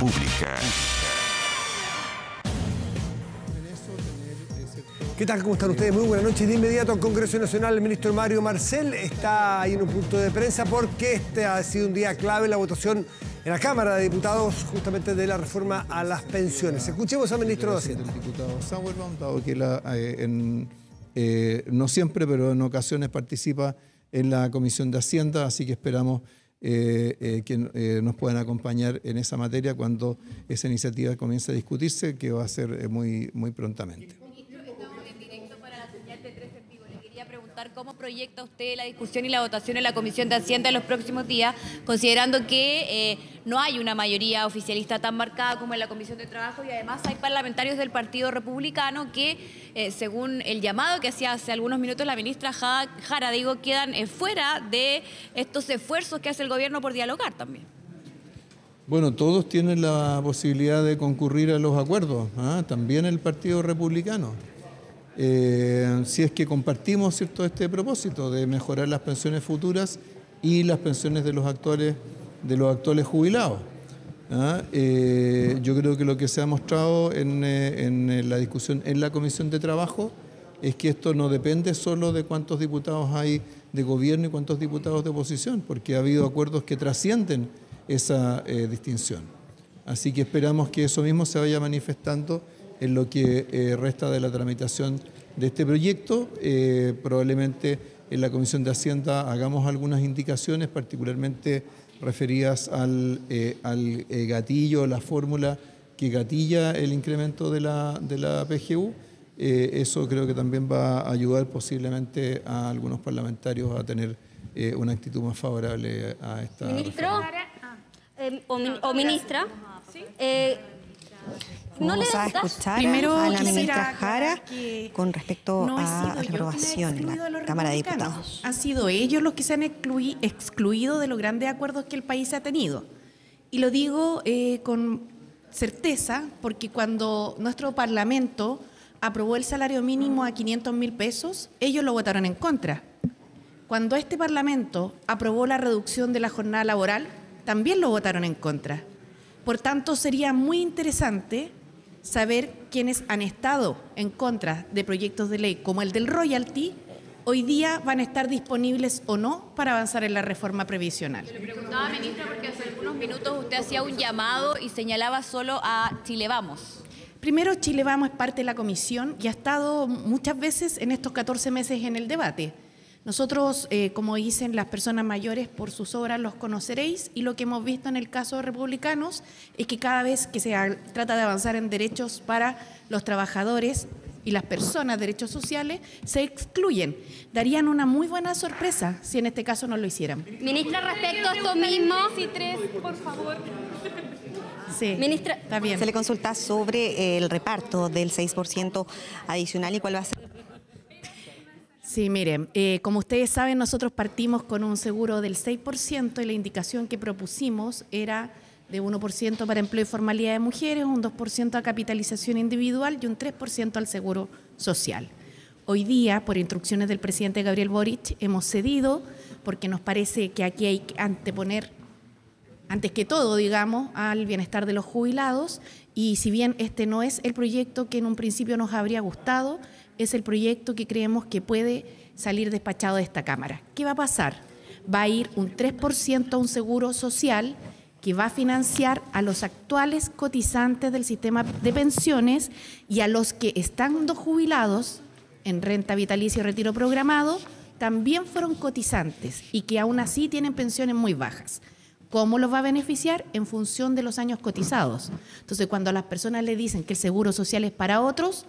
Pública. ¿Qué tal? ¿Cómo están ustedes? Muy buenas noches. De inmediato al Congreso Nacional, el ministro Mario Marcel está ahí en un punto de prensa porque este ha sido un día clave la votación en la Cámara de Diputados justamente de la reforma a las pensiones. Escuchemos al ministro de Hacienda. diputado que eh, eh, no siempre, pero en ocasiones participa en la Comisión de Hacienda, así que esperamos eh, eh, que eh, nos puedan acompañar en esa materia cuando esa iniciativa comience a discutirse, que va a ser eh, muy, muy prontamente. cómo proyecta usted la discusión y la votación en la Comisión de Hacienda en los próximos días, considerando que eh, no hay una mayoría oficialista tan marcada como en la Comisión de Trabajo y además hay parlamentarios del Partido Republicano que, eh, según el llamado que hacía hace algunos minutos la ministra Jara, digo, quedan eh, fuera de estos esfuerzos que hace el gobierno por dialogar también. Bueno, todos tienen la posibilidad de concurrir a los acuerdos, ¿ah? también el Partido Republicano. Eh, si es que compartimos ¿cierto? este propósito de mejorar las pensiones futuras y las pensiones de los actuales, de los actuales jubilados. ¿ah? Eh, yo creo que lo que se ha mostrado en, eh, la discusión en la Comisión de Trabajo es que esto no depende solo de cuántos diputados hay de gobierno y cuántos diputados de oposición, porque ha habido acuerdos que trascienden esa distinción. Así que esperamos que eso mismo se vaya manifestando en lo que eh, resta de la tramitación de este proyecto. Eh, probablemente en la Comisión de Hacienda hagamos algunas indicaciones, particularmente referidas al, eh, al gatillo, la fórmula que gatilla el incremento de la, de la PGU. eso creo que también va a ayudar posiblemente a algunos parlamentarios a tener una actitud más favorable a esta. Ministro, o, ministra no vamos a escuchar a la ministra Jara con respecto a la aprobación en la Cámara de Diputados. Han sido ellos los que se han excluido de los grandes acuerdos que el país ha tenido. Y lo digo eh, con certeza porque cuando nuestro Parlamento aprobó el salario mínimo a 500 mil pesos, ellos lo votaron en contra. Cuando este Parlamento aprobó la reducción de la jornada laboral, también lo votaron en contra. Por tanto, sería muy interesante saber quiénes han estado en contra de proyectos de ley como el del royalty, hoy día van a estar disponibles o no para avanzar en la reforma previsional. Le preguntaba, ministra, porque hace algunos minutos usted hacía un llamado y señalaba solo a Chile Vamos. Primero, Chile Vamos es parte de la comisión y ha estado muchas veces en estos 14 meses en el debate. Nosotros, eh, como dicen las personas mayores, por sus obras los conoceréis y lo que hemos visto en el caso de republicanos es que cada vez que se trata de avanzar en derechos para los trabajadores y las personas, derechos sociales, se excluyen. Darían una muy buena sorpresa si en este caso no lo hicieran. Ministra, respecto a esto mismo... por favor. Sí, Ministra, también. Se le consulta sobre el reparto del 6% adicional y cuál va a ser... Sí, miren, eh, como ustedes saben, nosotros partimos con un seguro del 6% y la indicación que propusimos era de 1% para empleo y formalidad de mujeres, un 2% a capitalización individual y un 3% al seguro social. Hoy día, por instrucciones del presidente Gabriel Boric, hemos cedido porque nos parece que aquí hay que anteponer, antes que todo, digamos, al bienestar de los jubilados y si bien este no es el proyecto que en un principio nos habría gustado, es el proyecto que creemos que puede salir despachado de esta Cámara. ¿Qué va a pasar? Va a ir un 3% a un seguro social que va a financiar a los actuales cotizantes del sistema de pensiones y a los que estando jubilados en renta vitalicia y retiro programado también fueron cotizantes y que aún así tienen pensiones muy bajas. ¿Cómo los va a beneficiar? En función de los años cotizados. Entonces, cuando a las personas le dicen que el seguro social es para otros,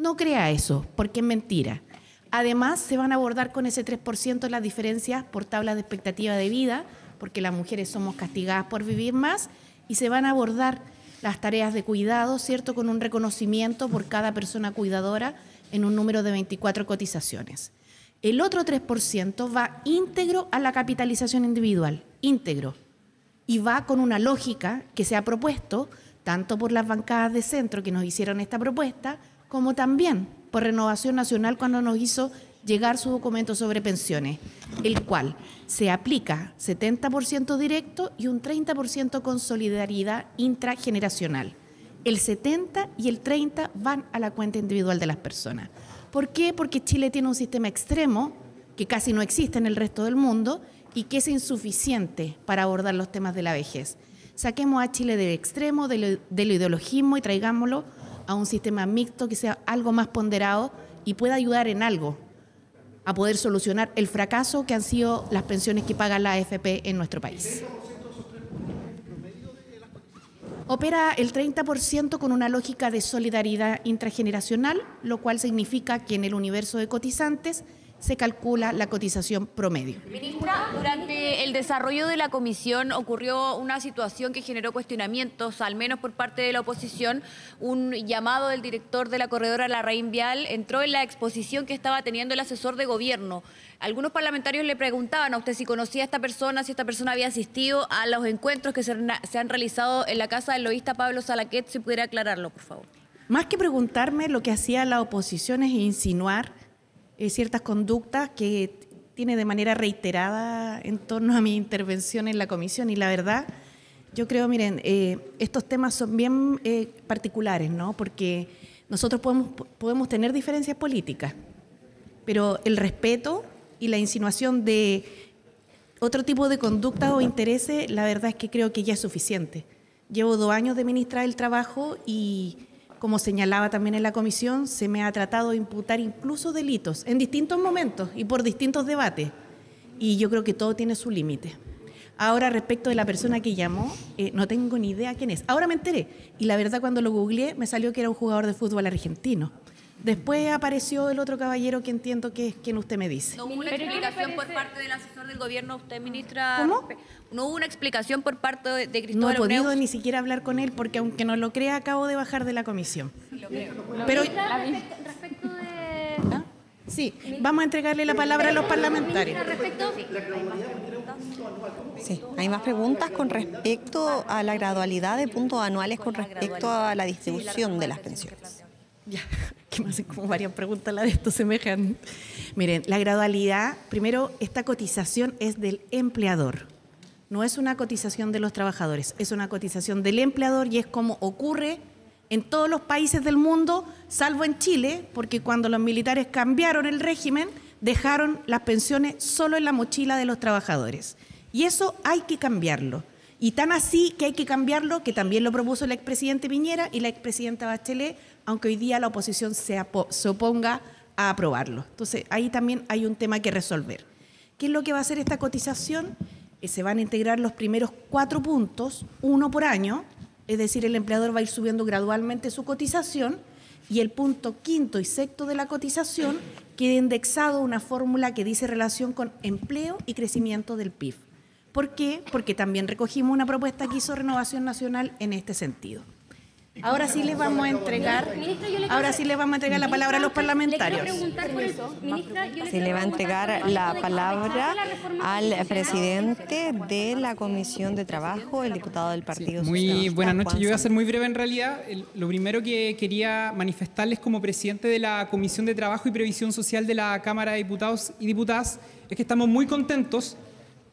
no crea eso, porque es mentira. Además, se van a abordar con ese 3% las diferencias por tablas de expectativa de vida, porque las mujeres somos castigadas por vivir más, y se van a abordar las tareas de cuidado, ¿cierto? Con un reconocimiento por cada persona cuidadora en un número de 24 cotizaciones. El otro 3% va íntegro a la capitalización individual, íntegro. Y va con una lógica que se ha propuesto tanto por las bancadas de centro que nos hicieron esta propuesta, como también por Renovación Nacional cuando nos hizo llegar su documento sobre pensiones, el cual se aplica 70% directo y un 30% con solidaridad intrageneracional. El 70 y el 30 van a la cuenta individual de las personas. ¿Por qué? Porque Chile tiene un sistema extremo que casi no existe en el resto del mundo y que es insuficiente para abordar los temas de la vejez. Saquemos a Chile del extremo, del, ideologismo y traigámoslo a un sistema mixto que sea algo más ponderado y pueda ayudar en algo a poder solucionar el fracaso que han sido las pensiones que paga la AFP en nuestro país. Opera el 30% con una lógica de solidaridad intrageneracional, lo cual significa que en el universo de cotizantes se calcula la cotización promedio. Ministra, durante el desarrollo de la comisión ocurrió una situación que generó cuestionamientos, al menos por parte de la oposición. Un llamado del director de la corredora La Reina Vial entró en la exposición que estaba teniendo el asesor de gobierno. Algunos parlamentarios le preguntaban a usted si conocía a esta persona, si esta persona había asistido a los encuentros que se, han realizado en la casa del loísta Pablo Salaquet, si pudiera aclararlo, por favor. Más que preguntarme, lo que hacía la oposición es insinuar eh, ciertas conductas que tiene de manera reiterada en torno a mi intervención en la comisión. Y la verdad, yo creo, miren, eh, estos temas son bien eh, particulares, ¿no? Porque nosotros podemos, podemos tener diferencias políticas, pero el respeto y la insinuación de otro tipo de conducta o intereses, la verdad es que creo que ya es suficiente. Llevo dos años de ministra el Trabajo y como señalaba también en la comisión, se me ha tratado de imputar incluso delitos en distintos momentos y por distintos debates. Y yo creo que todo tiene su límite. Ahora, respecto de la persona que llamó, eh, no tengo ni idea quién es. Ahora me enteré. Y la verdad, cuando lo googleé, me salió que era un jugador de fútbol argentino. Después apareció el otro caballero que entiendo que es quien usted me dice. No hubo una explicación por parte del asesor del gobierno, usted, ah. ministra. ¿Cómo? No hubo una explicación por parte de Cristóbal. No he podido ni siquiera hablar con él porque, aunque no lo crea, acabo de bajar de la comisión. Pero, Sí, vamos a entregarle la palabra a los parlamentarios. Sí, hay más preguntas con respecto a la gradualidad de puntos anuales con respecto a la distribución de las pensiones. Ya, que me hacen como varias preguntas la de esto semejan. Miren, la gradualidad, primero, esta cotización es del empleador. No es una cotización de los trabajadores, es una cotización del empleador y es como ocurre en todos los países del mundo, salvo en Chile, porque cuando los militares cambiaron el régimen, dejaron las pensiones solo en la mochila de los trabajadores. Y eso hay que cambiarlo. Y tan así que hay que cambiarlo, que también lo propuso el expresidente Piñera y la expresidenta Bachelet, aunque hoy día la oposición se, oponga a aprobarlo. Entonces, ahí también hay un tema que resolver. ¿Qué es lo que va a hacer esta cotización? Eh, se van a integrar los primeros cuatro puntos, uno por año, es decir, el empleador va a ir subiendo gradualmente su cotización y el punto quinto y sexto de la cotización queda indexado una fórmula que dice relación con empleo y crecimiento del PIB. ¿Por qué? Porque también recogimos una propuesta que hizo Renovación Nacional en este sentido. Ahora sí les vamos a entregar, ahora sí les vamos a entregar la palabra a los parlamentarios. Se le va a entregar la palabra al presidente de la Comisión de Trabajo, el diputado del Partido Socialista. Muy buenas noches, yo voy a ser muy breve en realidad. Lo primero que quería manifestarles como presidente de la Comisión de Trabajo y Previsión Social de la Cámara de Diputados y Diputadas es que estamos muy contentos,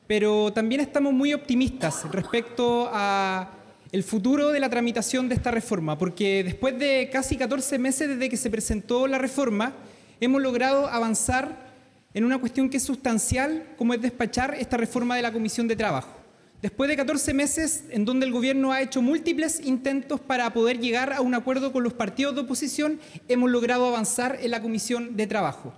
pero también estamos muy optimistas respecto a el futuro de la tramitación de esta reforma, porque después de casi 14 meses desde que se presentó la reforma, hemos logrado avanzar en una cuestión que es sustancial, como es despachar esta reforma de la Comisión de Trabajo. Después de 14 meses en donde el Gobierno ha hecho múltiples intentos para poder llegar a un acuerdo con los partidos de oposición, hemos logrado avanzar en la Comisión de Trabajo.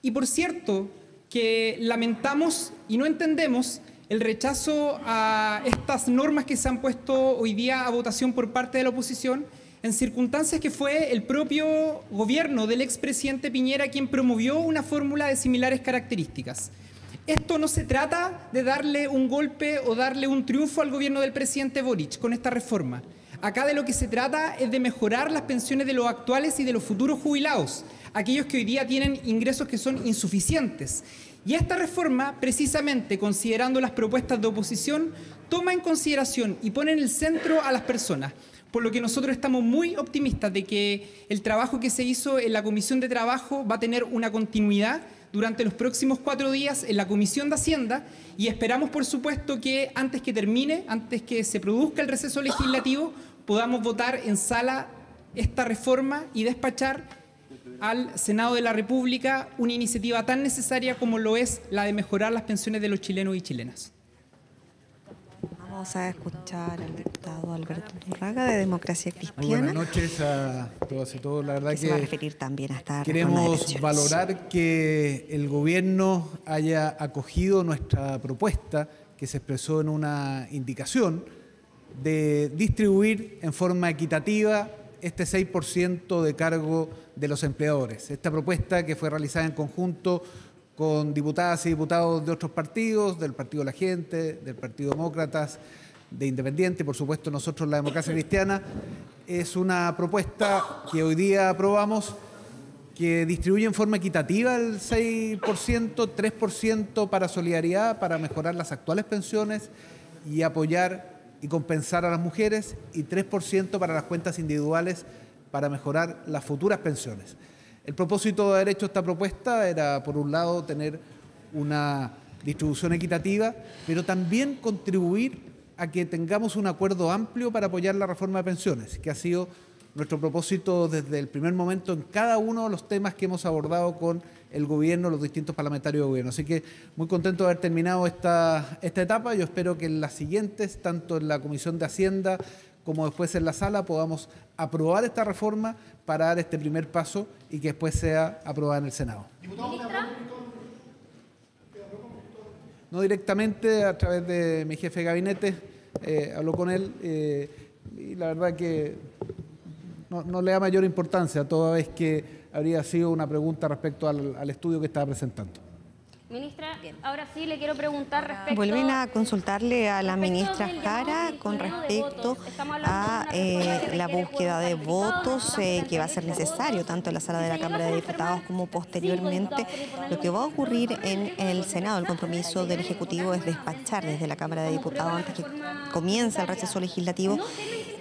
Y por cierto, que lamentamos y no entendemos el rechazo a estas normas que se han puesto hoy día a votación por parte de la oposición en circunstancias que fue el propio gobierno del expresidente Piñera quien promovió una fórmula de similares características. Esto no se trata de darle un golpe o darle un triunfo al gobierno del presidente Boric con esta reforma. Acá de lo que se trata es de mejorar las pensiones de los actuales y de los futuros jubilados, aquellos que hoy día tienen ingresos que son insuficientes. Y esta reforma, precisamente considerando las propuestas de oposición, toma en consideración y pone en el centro a las personas, por lo que nosotros estamos muy optimistas de que el trabajo que se hizo en la Comisión de Trabajo va a tener una continuidad durante los próximos cuatro días en la Comisión de Hacienda y esperamos, por supuesto, que antes que termine, antes que se produzca el receso legislativo, podamos votar en sala esta reforma y despachar al Senado de la República una iniciativa tan necesaria como lo es la de mejorar las pensiones de los chilenos y chilenas. Vamos a escuchar al diputado Alberto Raga de Democracia Cristiana. buenas noches a todos y todos. La verdad que, que se va a referir también a queremos valorar que el gobierno haya acogido nuestra propuesta que se expresó en una indicación de distribuir en forma equitativa este 6% de cargo de los empleadores. Esta propuesta que fue realizada en conjunto con diputadas y diputados de otros partidos, del Partido de la Gente, del Partido Demócratas, de Independiente, por supuesto nosotros la Democracia Cristiana, es una propuesta que hoy día aprobamos que distribuye en forma equitativa el 6%, 3% para solidaridad, para mejorar las actuales pensiones y apoyar y compensar a las mujeres y 3% para las cuentas individuales para mejorar las futuras pensiones. El propósito de haber hecho esta propuesta era, por un lado, tener una distribución equitativa, pero también contribuir a que tengamos un acuerdo amplio para apoyar la reforma de pensiones, que ha sido nuestro propósito desde el primer momento en cada uno de los temas que hemos abordado con el gobierno, los distintos parlamentarios de gobierno. Así que muy contento de haber terminado esta, etapa. Yo espero que en las siguientes, tanto en la Comisión de Hacienda como después en la sala, podamos aprobar esta reforma para dar este primer paso y que después sea aprobada en el Senado. No directamente, a través de mi jefe de gabinete, eh, habló con él eh, y la verdad que no, le da mayor importancia, toda vez que habría sido una pregunta respecto al, estudio que estaba presentando. Ministra, ahora sí le quiero preguntar respecto... Vuelven a consultarle a la ministra Jara con respecto a eh, la búsqueda de votos eh, que va a ser necesario tanto en la sala de la Cámara de Diputados como posteriormente. Lo que va a ocurrir en el Senado, el compromiso del Ejecutivo es despachar desde la Cámara de Diputados antes que comience el receso legislativo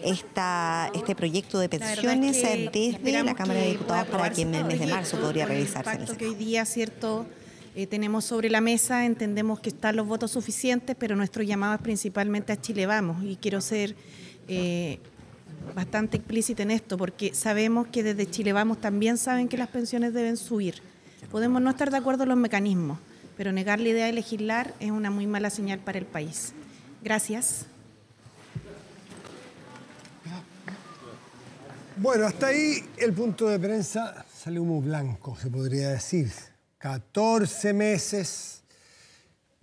esta, este proyecto de pensiones desde la Cámara de Diputados para que en el mes de marzo podría realizarse. El que hoy día, ¿cierto? Eh, tenemos sobre la mesa, entendemos que están los votos suficientes, pero nuestro llamado es principalmente a Chile Vamos y quiero ser eh, bastante explícita en esto, porque sabemos que desde Chile Vamos también saben que las pensiones deben subir. Podemos no estar de acuerdo en los mecanismos, pero negar la idea de legislar es una muy mala señal para el país. Gracias. Bueno, hasta ahí el punto de prensa salió muy blanco, se podría decir. 14 meses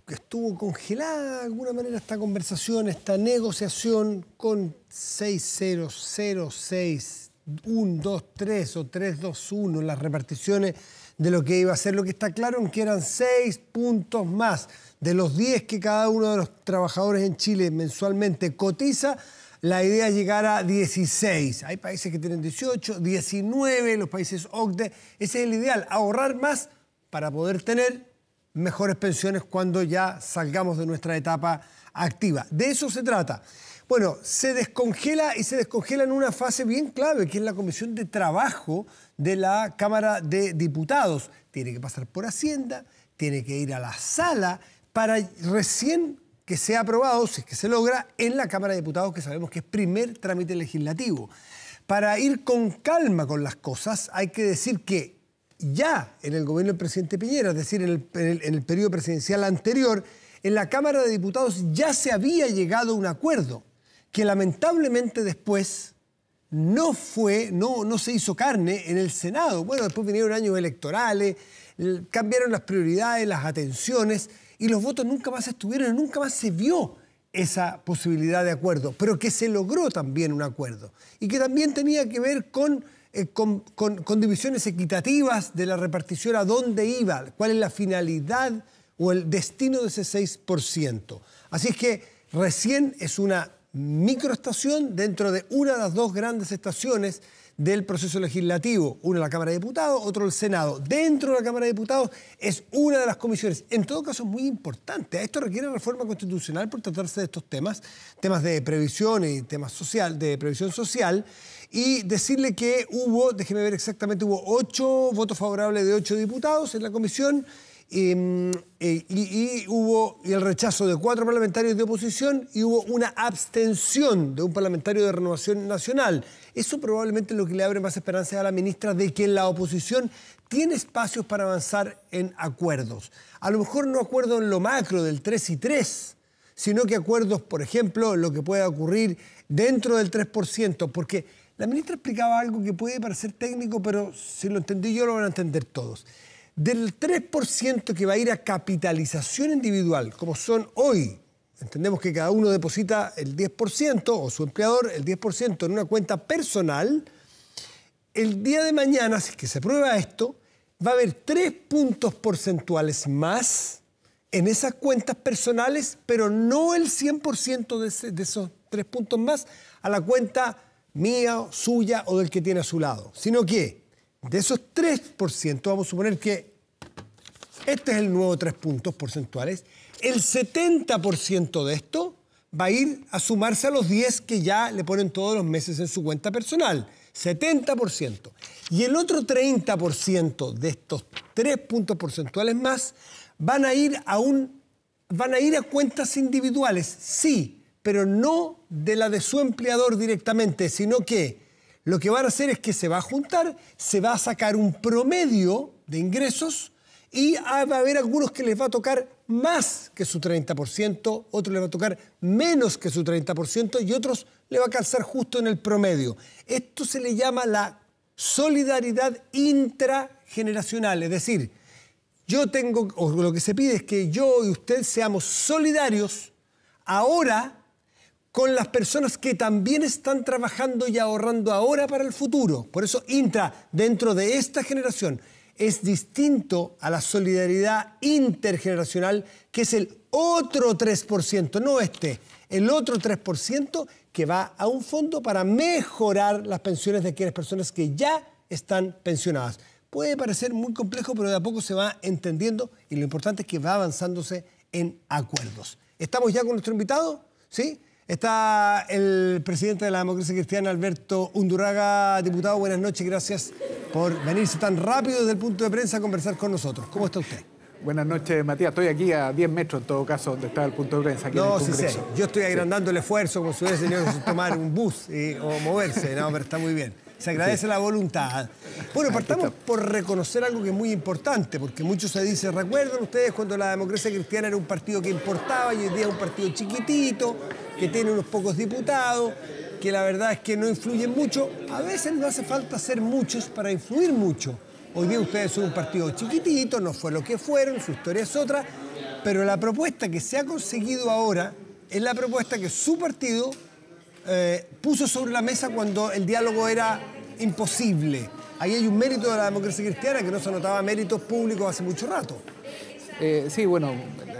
que estuvo congelada de alguna manera esta conversación, esta negociación con 6006, 123 o 321, las reparticiones de lo que iba a ser. Lo que está claro es que eran 6 puntos más de los 10 que cada uno de los trabajadores en Chile mensualmente cotiza la idea es llegar a 16. Hay países que tienen 18, 19, los países OCDE. Ese es el ideal, ahorrar más para poder tener mejores pensiones cuando ya salgamos de nuestra etapa activa. De eso se trata. Bueno, se descongela y se descongela en una fase bien clave, que es la Comisión de Trabajo de la Cámara de Diputados. Tiene que pasar por Hacienda, tiene que ir a la sala para recién que sea aprobado, si es que se logra, en la Cámara de Diputados, que sabemos que es primer trámite legislativo. Para ir con calma con las cosas, hay que decir que ya en el gobierno del presidente Piñera, es decir, en el, periodo presidencial anterior, en la Cámara de Diputados ya se había llegado a un acuerdo que lamentablemente después no fue, no, no se hizo carne en el Senado. Bueno, después vinieron años electorales, cambiaron las prioridades, las atenciones y los votos nunca más estuvieron, nunca más se vio esa posibilidad de acuerdo, pero que se logró también un acuerdo y que también tenía que ver con, eh, divisiones equitativas de la repartición a dónde iba, cuál es la finalidad o el destino de ese 6%. Así es que recién es una microestación dentro de una de las dos grandes estaciones del proceso legislativo, uno la Cámara de Diputados, otro el Senado. Dentro de la Cámara de Diputados es una de las comisiones. En todo caso es muy importante. Esto requiere reforma constitucional por tratarse de estos temas, temas de previsión y temas social, de previsión social. Y decirle que hubo, déjeme ver exactamente, hubo ocho votos favorables de ocho diputados en la comisión Em, eh, y, hubo el rechazo de cuatro parlamentarios de oposición y hubo una abstención de un parlamentario de Renovación Nacional. Eso probablemente es lo que le abre más esperanza a la ministra de que la oposición tiene espacios para avanzar en acuerdos. A lo mejor no acuerdos en lo macro del 3 y 3, sino que acuerdos, por ejemplo, lo que pueda ocurrir dentro del 3%, porque la ministra explicaba algo que puede parecer técnico, pero si lo entendí yo lo van a entender todos del 3% que va a ir a capitalización individual, como son hoy, entendemos que cada uno deposita el 10% o su empleador el 10% en una cuenta personal, el día de mañana, si es que se aprueba esto, va a haber 3 puntos porcentuales más en esas cuentas personales, pero no el 100% de, de esos 3 puntos más a la cuenta mía, suya o del que tiene a su lado, sino que de esos 3%, vamos a suponer que este es el nuevo 3 puntos porcentuales, el 70% de esto va a ir a sumarse a los 10 que ya le ponen todos los meses en su cuenta personal. 70%. Y el otro 30% de estos 3 puntos porcentuales más van a ir a un van a ir a cuentas individuales, sí, pero no de la de su empleador directamente, sino que lo que van a hacer es que se va a juntar, se va a sacar un promedio de ingresos y va a haber algunos que les va a tocar más que su 30%, otros les va a tocar menos que su 30% y otros le va a calzar justo en el promedio. Esto se le llama la solidaridad intrageneracional, es decir, yo tengo, lo que se pide es que yo y usted seamos solidarios ahora con las personas que también están trabajando y ahorrando ahora para el futuro. Por eso intra dentro de esta generación es distinto a la solidaridad intergeneracional, que es el otro 3%, no este, el otro 3% que va a un fondo para mejorar las pensiones de aquellas personas que ya están pensionadas. Puede parecer muy complejo, pero de a poco se va entendiendo y lo importante es que va avanzándose en acuerdos. ¿Estamos ya con nuestro invitado? ¿Sí? Está el presidente de la democracia cristiana, Alberto Undurraga. Diputado, buenas noches, gracias por venirse tan rápido desde el punto de prensa a conversar con nosotros. ¿Cómo está usted? Buenas noches, Matías. Estoy aquí a 10 metros, en todo caso, donde está el punto de prensa. no, en sí Yo estoy agrandando el esfuerzo, como si hubiese señor, tomar un bus o moverse. No, pero está muy bien. Se agradece la voluntad. Bueno, ah, partamos por reconocer algo que es muy importante, porque muchos se dicen, ¿recuerdan ustedes cuando la democracia cristiana era un partido que importaba y hoy día es un partido chiquitito, que tiene unos pocos diputados, que la verdad es que no influyen mucho? A veces no hace falta ser muchos para influir mucho. Hoy día ustedes son un partido chiquitito, no fue lo que fueron, su historia es otra, pero la propuesta que se ha conseguido ahora es la propuesta que su partido eh, puso sobre la mesa cuando el diálogo era imposible. Ahí hay un mérito de la democracia cristiana que no se notaba méritos públicos hace mucho rato. Eh, sí, bueno,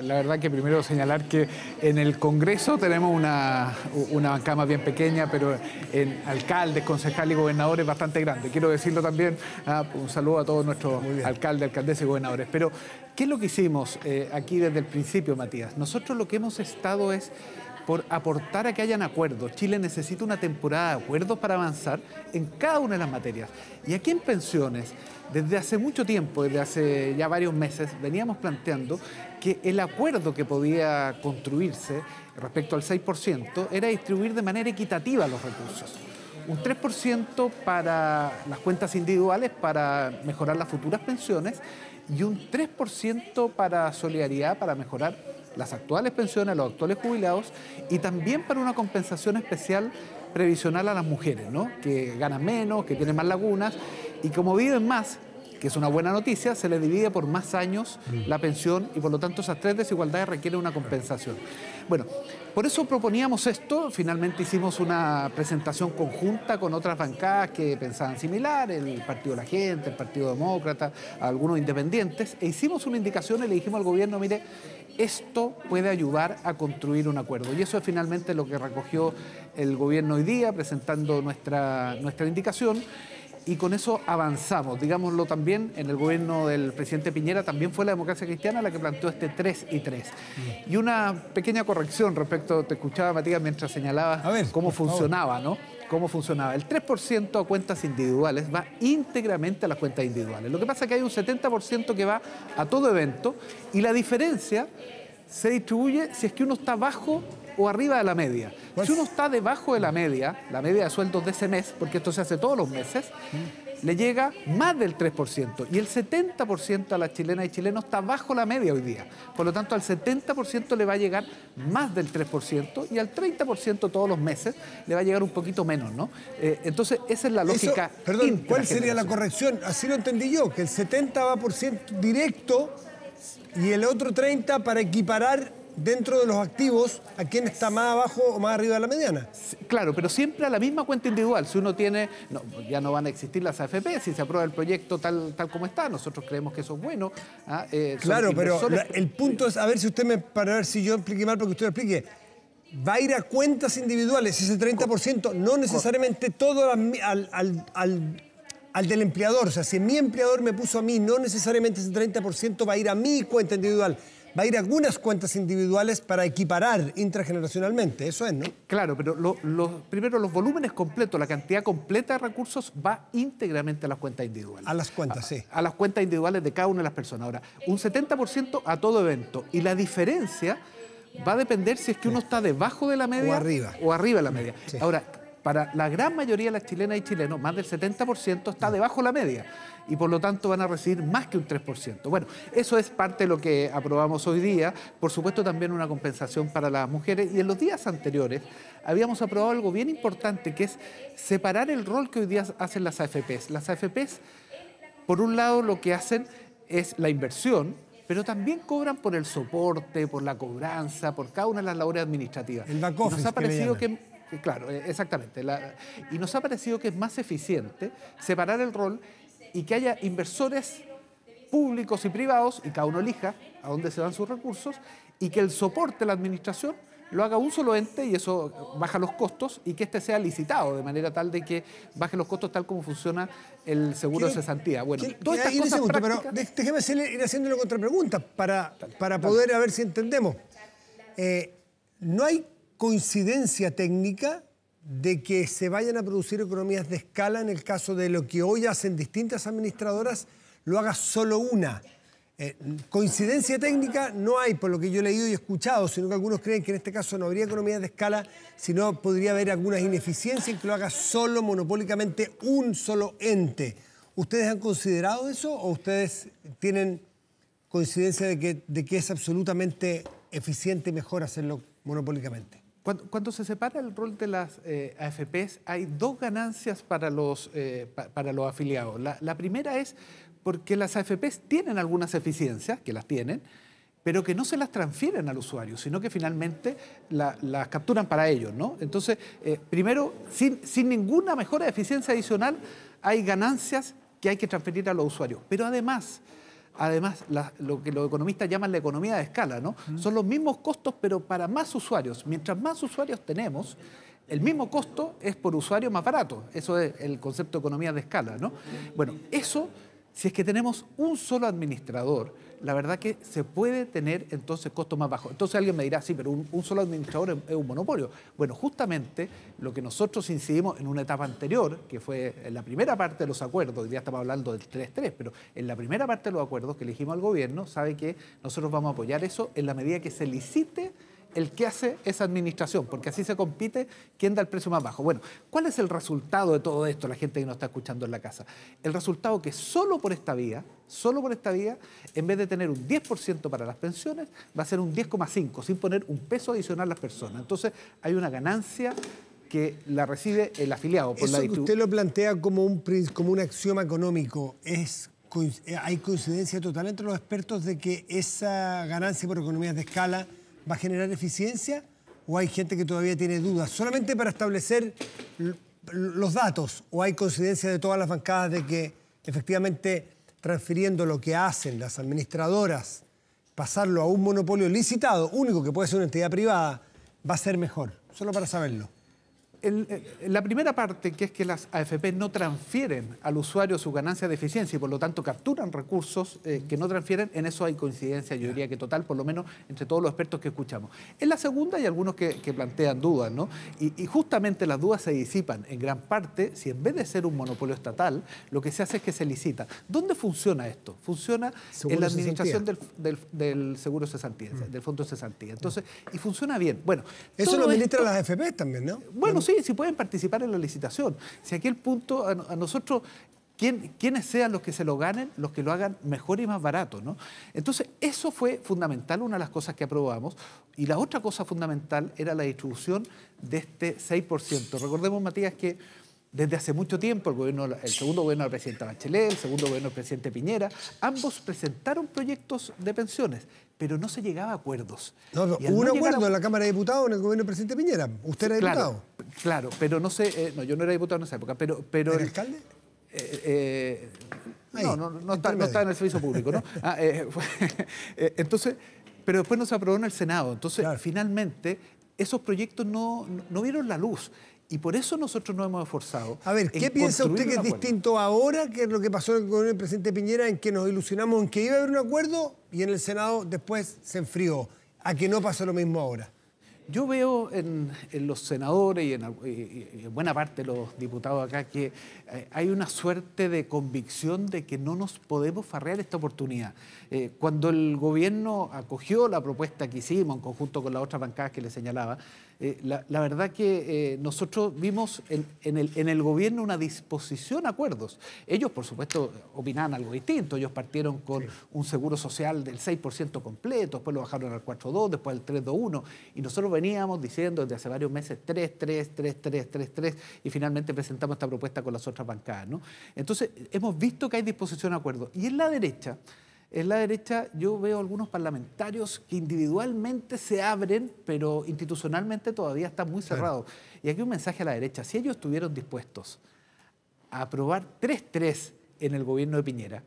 la verdad que primero señalar que en el Congreso tenemos una, una bancada bien pequeña, pero en alcaldes, concejales y gobernadores bastante grande. Quiero decirlo también, ah, un saludo a todos nuestros alcaldes, alcaldes y gobernadores. Pero, ¿qué es lo que hicimos eh, aquí desde el principio, Matías? Nosotros lo que hemos estado es por aportar a que hayan acuerdos. Chile necesita una temporada de acuerdos para avanzar en cada una de las materias. Y aquí en pensiones, desde hace mucho tiempo, desde hace ya varios meses, veníamos planteando que el acuerdo que podía construirse respecto al 6% era distribuir de manera equitativa los recursos. Un 3% para las cuentas individuales para mejorar las futuras pensiones y un 3% para solidaridad para mejorar las actuales pensiones, los actuales jubilados y también para una compensación especial previsional a las mujeres, ¿no? que ganan menos, que tienen más lagunas y como viven más, que es una buena noticia, se le divide por más años la mm. pensión y por lo tanto esas tres desigualdades requieren una compensación. Bueno, por eso proponíamos esto, finalmente hicimos una presentación conjunta con otras bancadas que pensaban similar, el Partido de la Gente, el Partido Demócrata, algunos independientes, e hicimos una indicación y le dijimos al gobierno, mire, esto puede ayudar a construir un acuerdo. Y eso es finalmente lo que recogió el gobierno hoy día presentando nuestra, nuestra indicación y con eso avanzamos. Digámoslo también, en el gobierno del presidente Piñera también fue la democracia cristiana la que planteó este 3 y 3. Mm. Y una pequeña corrección respecto, te escuchaba Matías mientras señalabas cómo funcionaba, ¿no? Cómo funcionaba. El 3% a cuentas individuales va íntegramente a las cuentas individuales. Lo que pasa es que hay un 70% que va a todo evento y la diferencia se distribuye si es que uno está bajo o arriba de la media. Pues si uno está debajo de la media, la media de sueldos de ese mes, porque esto se hace todos los meses, mm. le llega más del 3%. Y el 70% a las chilenas y chilenos está bajo la media hoy día. Por lo tanto, al 70% le va a llegar más del 3% y al 30% todos los meses le va a llegar un poquito menos, ¿no? Eh, entonces, esa es la lógica. perdón, ¿cuál sería la corrección? Así lo entendí yo, que el 70% va por ciento directo y el otro 30% para equiparar dentro de los activos a quién está más abajo o más arriba de la mediana. Claro, pero siempre a la misma cuenta individual. Si uno tiene, ya no van a existir las AFP, si se aprueba el proyecto tal, tal como está, nosotros creemos que eso es bueno. ¿ah? Eh, claro, pero el punto es, a ver si usted me, para ver si yo expliqué mal, porque usted lo explique. Va a ir a cuentas individuales ese 30%, no necesariamente todo al, al del empleador. O sea, si mi empleador me puso a mí, no necesariamente ese 30% va a ir a mi cuenta individual va a ir algunas cuentas individuales para equiparar intrageneracionalmente, eso es, ¿no? Claro, pero primero los volúmenes completos, la cantidad completa de recursos va íntegramente a las cuentas individuales. A las cuentas, sí. A las cuentas individuales de cada una de las personas. Ahora, un 70% a todo evento. Y la diferencia va a depender si es que uno está debajo de la media o arriba. O arriba de la media. Ahora, para la gran mayoría de las chilenas y chilenos, más del 70% está debajo de la media y por lo tanto van a recibir más que un 3%. Bueno, eso es parte de lo que aprobamos hoy día. Por supuesto también una compensación para las mujeres y en los días anteriores habíamos aprobado algo bien importante que es separar el rol que hoy día hacen las AFPs. Las AFPs, por un lado, lo que hacen es la inversión, pero también cobran por el soporte, por la cobranza, por cada una de las labores administrativas. El la Nos ha parecido que, claro, eh, exactamente. y nos ha parecido que es más eficiente separar el rol y que haya inversores públicos y privados, y cada uno elija a dónde se dan sus recursos, y que el soporte de la administración lo haga un solo ente y eso baja los costos y que este sea licitado de manera tal de que baje los costos tal como funciona el seguro de cesantía. Bueno, todas segundo, déjeme ir haciéndole contrapregunta para, para poder a ver si entendemos. Eh, ¿No hay coincidencia técnica de que se vayan a producir economías de escala en el caso de lo que hoy hacen distintas administradoras, lo haga solo una. Eh, coincidencia técnica no hay, por lo que yo he leído y escuchado, sino que algunos creen que en este caso no habría economías de escala, sino podría haber algunas ineficiencias en que lo haga solo, monopólicamente, un solo ente. ¿Ustedes han considerado eso o ustedes tienen coincidencia de que, de que es absolutamente eficiente y mejor hacerlo monopólicamente? Cuando, se separa el rol de las eh, AFPs, hay dos ganancias para los, eh, para los afiliados. La, primera es porque las AFPs tienen algunas eficiencias, que las tienen, pero que no se las transfieren al usuario, sino que finalmente las capturan para ellos. Entonces, eh, primero, sin, sin ninguna mejora de eficiencia adicional, hay ganancias que hay que transferir a los usuarios. Pero además, además lo que los economistas llaman la economía de escala, ¿no? Son los mismos costos, pero para más usuarios. Mientras más usuarios tenemos, el mismo costo es por usuario más barato. Eso es el concepto de economía de escala, ¿no? Bueno, eso, si es que tenemos un solo administrador, la verdad que se puede tener entonces costos más bajos. Entonces alguien me dirá, sí, pero un, solo administrador es, un monopolio. Bueno, justamente lo que nosotros incidimos en una etapa anterior, que fue en la primera parte de los acuerdos, hoy día estamos hablando del 3-3, pero en la primera parte de los acuerdos que elegimos al gobierno, sabe que nosotros vamos a apoyar eso en la medida que se licite el que hace es administración, porque así se compite quién da el precio más bajo. Bueno, ¿cuál es el resultado de todo esto, la gente que nos está escuchando en la casa? El resultado que solo por esta vía, solo por esta vía, en vez de tener un 10% para las pensiones, va a ser un 10,5%, sin poner un peso adicional a las personas. Entonces, hay una ganancia que la recibe el afiliado. Por Eso que usted lo plantea como un, como axioma económico, es hay coincidencia total entre los expertos de que esa ganancia por economías de escala va a generar eficiencia o hay gente que todavía tiene dudas? Solamente para establecer los datos o hay coincidencia de todas las bancadas de que efectivamente transfiriendo lo que hacen las administradoras, pasarlo a un monopolio licitado, único que puede ser una entidad privada, va a ser mejor. Solo para saberlo. Eh, la primera parte, que es que las AFP no transfieren al usuario su ganancia de eficiencia y por lo tanto capturan recursos eh, que no transfieren, en eso hay coincidencia, yo diría que total, por lo menos entre todos los expertos que escuchamos. En la segunda hay algunos que, plantean dudas, ¿no? Y, justamente las dudas se disipan en gran parte si en vez de ser un monopolio estatal, lo que se hace es que se licita. ¿Dónde funciona esto? Funciona en la administración del, del, del, seguro cesantía, mm. del fondo cesantía. Entonces, y funciona bien. Bueno, eso lo administra las AFP también, ¿no? Bueno, sí, si pueden participar en la licitación. Si aquí el punto, a, nosotros quienes sean los que se lo ganen, los que lo hagan mejor y más barato. Entonces, eso fue fundamental, una de las cosas que aprobamos. Y la otra cosa fundamental era la distribución de este 6%. Recordemos, Matías, que desde hace mucho tiempo el, el segundo gobierno del presidente Bachelet, el segundo gobierno del presidente Piñera, ambos presentaron proyectos de pensiones pero no se llegaba a acuerdos. hubo un acuerdo en la Cámara de Diputados en el gobierno del presidente Piñera. Usted era diputado. Claro, pero no sé, eh, no, yo no era diputado en esa época, pero... pero alcalde? Eh, eh, no, no, está, estaba en el servicio público, ¿no? Ah, entonces, pero después no se aprobó en el Senado. Entonces, finalmente, esos proyectos no, no, vieron la luz. Y por eso nosotros nos hemos esforzado. A ver, ¿qué piensa usted que es distinto ahora que lo que pasó con el presidente Piñera, en que nos ilusionamos en que iba a haber un acuerdo y en el Senado después se enfrió, a que no pasó lo mismo ahora? Yo veo en, los senadores y en, buena parte de los diputados acá que eh, hay una suerte de convicción de que no nos podemos farrear esta oportunidad. Eh, cuando el gobierno acogió la propuesta que hicimos en conjunto con las otras bancadas que le señalaba, eh, la, verdad que eh, nosotros vimos en, el, en, el, gobierno una disposición a acuerdos. Ellos, por supuesto, opinaban algo distinto. Ellos partieron con un seguro social del 6% completo, después lo bajaron al 4.2, después al 3.2.1. Y nosotros veníamos diciendo desde hace varios meses 3, 3, 3, 3, 3, 3, y finalmente presentamos esta propuesta con las otras bancadas. ¿no? Entonces, hemos visto que hay disposición a acuerdos. Y en la derecha en la derecha yo veo algunos parlamentarios que individualmente se abren, pero institucionalmente todavía está muy cerrado. Y aquí un mensaje a la derecha. Si ellos estuvieron dispuestos a aprobar 3-3 en el gobierno de Piñera,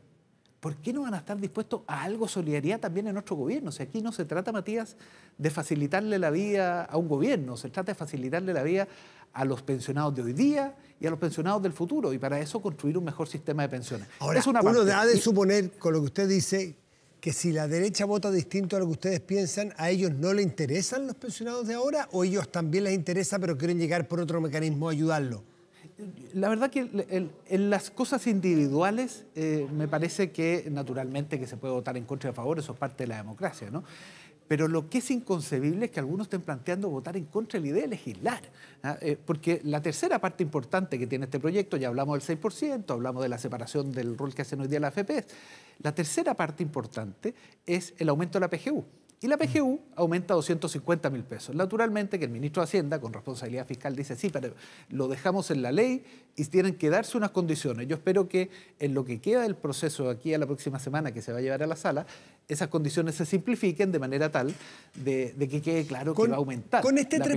¿por qué no van a estar dispuestos a algo solidaridad también en nuestro gobierno? si aquí no se trata, Matías, de facilitarle la vida a un gobierno, se trata de facilitarle la vida a los pensionados de hoy día y a los pensionados del futuro y para eso construir un mejor sistema de pensiones. Ahora, es una ha de suponer, con lo que usted dice, que si la derecha vota distinto a lo que ustedes piensan, ¿a ellos no les interesan los pensionados de ahora o ellos también les interesa pero quieren llegar por otro mecanismo a ayudarlo? La verdad que en las cosas individuales eh, me parece que naturalmente que se puede votar en contra y a favor, eso es parte de la democracia, ¿no? Pero lo que es inconcebible es que algunos estén planteando votar en contra de la idea de legislar. ¿ah? Eh, porque la tercera parte importante que tiene este proyecto, ya hablamos del 6%, hablamos de la separación del rol que hacen hoy día la AFP, la tercera parte importante es el aumento de la PGU. Y la PGU aumenta 250 mil pesos. Naturalmente que el ministro de Hacienda, con responsabilidad fiscal, dice, sí, pero lo dejamos en la ley y tienen que darse unas condiciones. Yo espero que en lo que queda del proceso aquí a la próxima semana que se va a llevar a la sala, esas condiciones se simplifiquen de manera tal de, que quede claro que va a aumentar la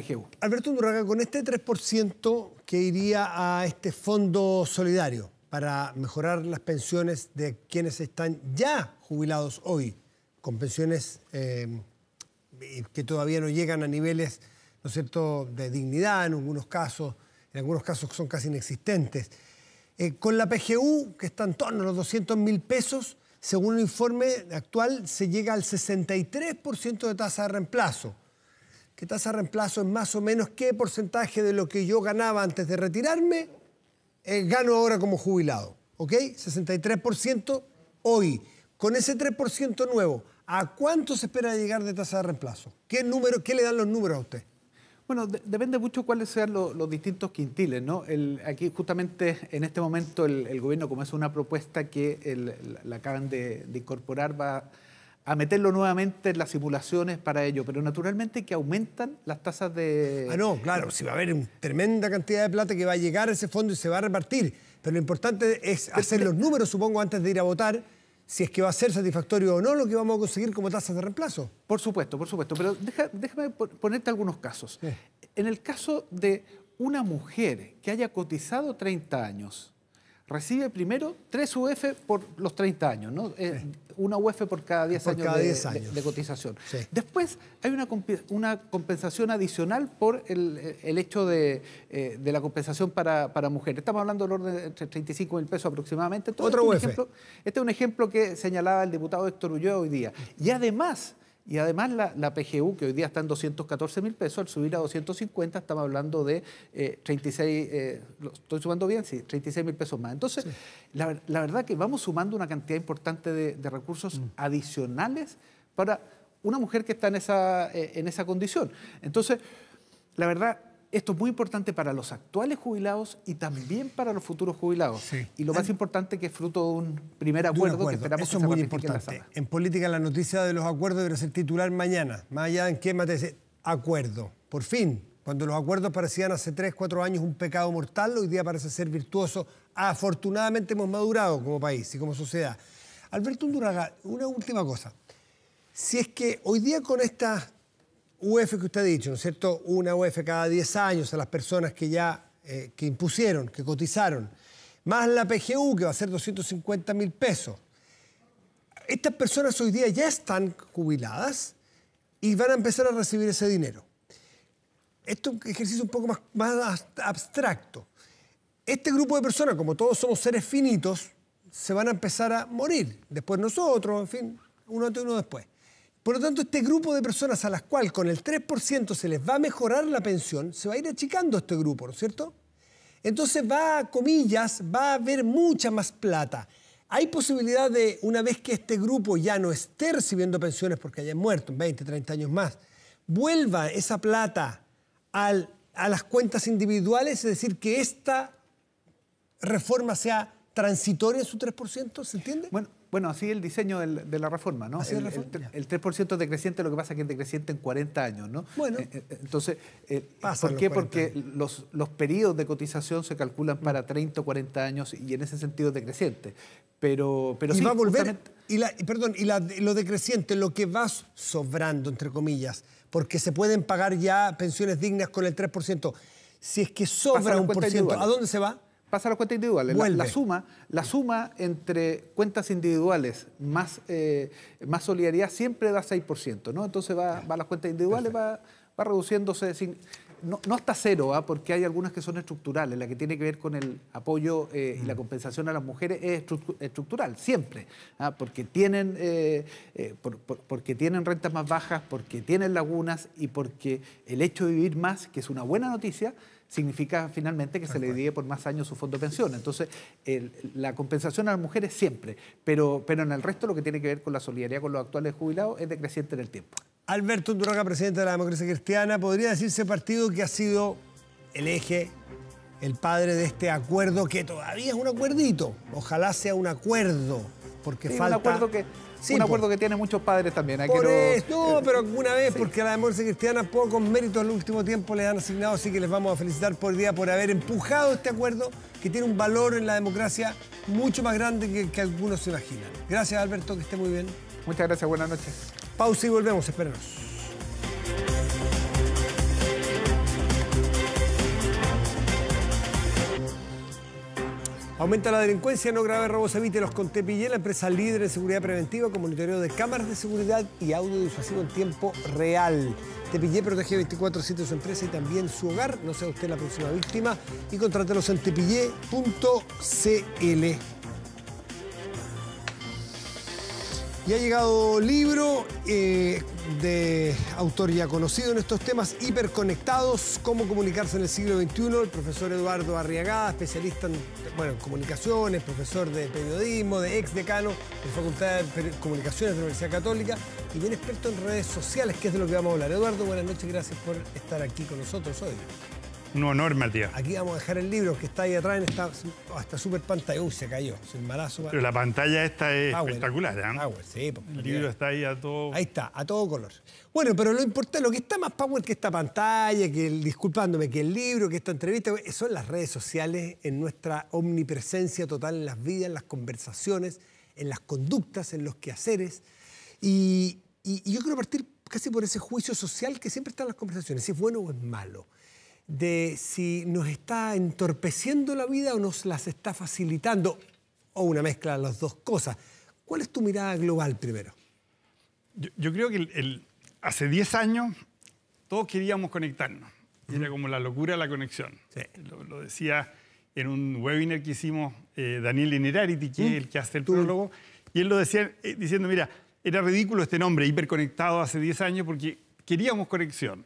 PGU. Alberto Durraga, con este 3% este que iría a este fondo solidario para mejorar las pensiones de quienes están ya jubilados hoy, con pensiones eh, que todavía no llegan a niveles, ¿no es cierto?, de dignidad en algunos casos, en algunos casos son casi inexistentes. Eh, con la PGU, que está en torno a los 200 mil pesos, según el informe actual, se llega al 63% de tasa de reemplazo. ¿Qué tasa de reemplazo es más o menos qué porcentaje de lo que yo ganaba antes de retirarme? Eh, gano ahora como jubilado. ¿Ok? 63% hoy. Con ese 3% nuevo, ¿a cuánto se espera llegar de tasa de reemplazo? ¿Qué, número, ¿Qué le dan los números a usted? Bueno, depende mucho cuáles sean los distintos quintiles, ¿no? aquí justamente en este momento el, gobierno, como es una propuesta que la acaban de, incorporar, va a meterlo nuevamente en las simulaciones para ello, pero naturalmente que aumentan las tasas de... Ah, no, claro, si va a haber una tremenda cantidad de plata que va a llegar a ese fondo y se va a repartir, pero lo importante es hacer los números, supongo, antes de ir a votar si es que va a ser satisfactorio o no lo que vamos a conseguir como tasas de reemplazo. Por supuesto, por supuesto, pero déjame ponerte algunos casos. En el caso de una mujer que haya cotizado 30 años recibe primero tres UF por los 30 años, ¿no? Eh, una UF por cada 10 años, de, cotización. Después hay una, una, compensación adicional por el, hecho eh, de, la compensación para, mujeres. Estamos hablando del orden de 35 mil pesos aproximadamente. Otro este UF. este es un ejemplo que señalaba el diputado Héctor Ulloa hoy día. Y además y además la, PGU, que hoy día está en 214 mil pesos, al subir a 250 estamos hablando de 36, eh, eh, lo estoy sumando bien, sí, 36 mil pesos más. Entonces, la, verdad que vamos sumando una cantidad importante de, recursos mm. adicionales para una mujer que está en esa, eh, en esa condición. Entonces, la verdad, esto es muy importante para los actuales jubilados y también para los futuros jubilados. Y lo más importante que es fruto de un primer acuerdo, que esperamos Eso es muy importante. En, política la noticia de los acuerdos debe ser titular mañana, más allá en qué materia. Acuerdo, por fin. Cuando los acuerdos parecían hace 3, 4 años un pecado mortal, hoy día parece ser virtuoso. Afortunadamente hemos madurado como país y como sociedad. Alberto Unduraga, una última cosa. Si es que hoy día con esta... UF que usted ha dicho, ¿no es cierto? Una UF cada 10 años a las personas que ya eh, que impusieron, que cotizaron, más la PGU que va a ser 250 mil pesos. Estas personas hoy día ya están jubiladas y van a empezar a recibir ese dinero. Esto es un ejercicio un poco más, más abstracto. Este grupo de personas, como todos somos seres finitos, se van a empezar a morir. Después nosotros, en fin, uno ante uno después. Por lo tanto, este grupo de personas a las cuales con el 3% se les va a mejorar la pensión, se va a ir achicando este grupo, ¿no es cierto? Entonces va, a comillas, va a haber mucha más plata. Hay posibilidad de, una vez que este grupo ya no esté recibiendo pensiones porque hayan muerto en 20, 30 años más, vuelva esa plata a las cuentas individuales, es decir, que esta reforma sea transitoria en su 3%, ¿se entiende? Bueno, bueno, así el diseño de la reforma, ¿no? El, reforma? el, 3% decreciente, lo que pasa es que es decreciente en 40 años, ¿no? Bueno. Eh, eh, entonces, eh, ¿por qué? Porque los, los, periodos de cotización se calculan mm. para 30 o 40 años y en ese sentido es decreciente. Pero, pero y va a volver. Y, perdón, y lo decreciente, lo que va sobrando, entre comillas, porque se pueden pagar ya pensiones dignas con el 3%. Si es que sobra un por ciento, ¿a dónde se va? pasa a las cuentas individuales. La, suma, la suma entre cuentas individuales más, eh, más solidaridad siempre da 6%, ¿no? Entonces va, va a las cuentas individuales, va, va, reduciéndose no, no, hasta cero, ¿ah? porque hay algunas que son estructurales. La que tiene que ver con el apoyo eh, y la mm. compensación a las mujeres es estructural, siempre. ¿ah? Porque, tienen, eh, porque tienen rentas más bajas, porque tienen lagunas y porque el hecho de vivir más, que es una buena noticia, significa finalmente que se le divide por más años su fondo de pensión. Entonces, la compensación a las mujeres siempre, pero, pero en el resto lo que tiene que ver con la solidaridad con los actuales jubilados es decreciente en el tiempo. Alberto Nduraga, presidente de la democracia cristiana, podría decirse partido que ha sido el eje, el padre de este acuerdo, que todavía es un acuerdito. Ojalá sea un acuerdo, porque falta... Un acuerdo que Sí, un acuerdo que tiene muchos padres también. no... no, pero alguna vez, porque a la democracia cristiana pocos méritos en el último tiempo les han asignado, así que les vamos a felicitar por el día por haber empujado este acuerdo que tiene un valor en la democracia mucho más grande que, que algunos se imaginan. Gracias, Alberto, que esté muy bien. Muchas gracias, buenas noches. Pausa y volvemos, espérenos. Aumenta la delincuencia, no grave robos, evite los con Tepillé, la empresa líder en seguridad preventiva con monitoreo de cámaras de seguridad y audio disuasivo en tiempo real. Tepillé protege 24-7 su empresa y también su hogar. No sea usted la próxima víctima y contrátelos en tepillé.cl. Y ha llegado libro eh, de autor ya conocido en estos temas, hiperconectados, cómo comunicarse en el siglo XXI, el profesor Eduardo Arriagada, especialista en, comunicaciones, profesor de periodismo, de ex decano de Facultad de Comunicaciones de la Universidad Católica y bien experto en redes sociales, que es de lo que vamos a hablar. Eduardo, buenas noches, gracias por estar aquí con nosotros hoy. No normal, tío. Aquí vamos a dejar el libro que está ahí atrás en esta, hasta super pantalla. Uy, se cayó, se Pero la pantalla esta es espectacular, ¿eh? Power, sí. Pues, el libro está ahí a todo... Ahí está, a todo color. Bueno, pero lo importante, lo que está más Power que esta pantalla, que el, disculpándome, que el libro, que esta entrevista, son las redes sociales en nuestra omnipresencia total en las vidas, en las conversaciones, en las conductas, en los quehaceres. Y, y yo quiero partir casi por ese juicio social que siempre está en las conversaciones, si es bueno o es malo de si nos está entorpeciendo la vida o nos las está facilitando, o una mezcla de las dos cosas. ¿Cuál es tu mirada global primero? Yo, creo que hace 10 años todos queríamos conectarnos. Era como la locura la conexión. Lo, decía en un webinar que hicimos eh, Daniel Inerarity, que es mm. el que hace el prólogo, y él lo decía eh, diciendo, mira, era ridículo este nombre, hiperconectado hace 10 años, porque queríamos conexión.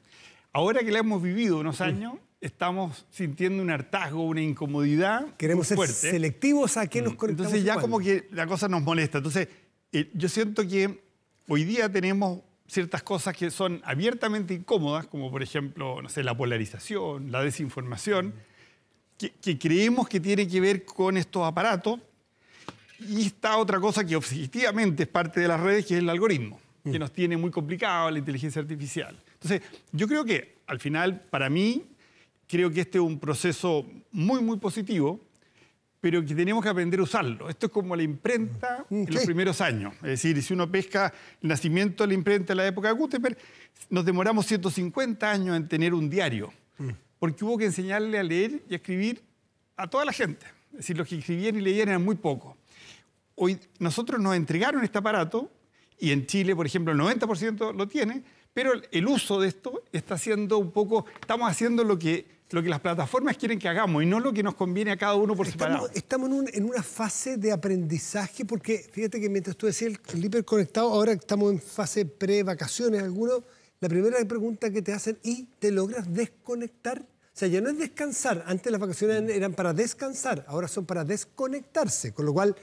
Ahora que la hemos vivido unos años, estamos sintiendo un hartazgo, una incomodidad. Queremos ser selectivos a qué nos mm. conectamos. Entonces ya como que la cosa nos molesta. Entonces eh, yo siento que hoy día tenemos ciertas cosas que son abiertamente incómodas, como por ejemplo, no sé, la polarización, la desinformación, mm. que, creemos que tiene que ver con estos aparatos. Y está otra cosa que objetivamente es parte de las redes, que es el algoritmo, que mm. nos tiene muy complicado la inteligencia artificial. Entonces, yo creo que al final, para mí, creo que este es un proceso muy, muy positivo, pero que tenemos que aprender a usarlo. Esto es como la imprenta mm, en los primeros años. Es decir, si uno pesca el nacimiento de la imprenta en la época de Gutenberg, nos demoramos 150 años en tener un diario, mm. porque hubo que enseñarle a leer y a escribir a toda la gente. Es decir, los que escribían y leían eran muy pocos. Hoy nosotros nos entregaron este aparato, y en Chile, por ejemplo, el 90% lo tiene, pero el uso de esto está haciendo un poco, estamos haciendo lo que, lo que las plataformas quieren que hagamos y no lo que nos conviene a cada uno por separado. Estamos en, una fase de aprendizaje porque fíjate que mientras tú decías el, hiperconectado, ahora estamos en fase pre-vacaciones algunos, la primera pregunta que te hacen, ¿y te logras desconectar? O sea, ya no es descansar, antes las vacaciones mm. eran para descansar, ahora son para desconectarse, con lo cual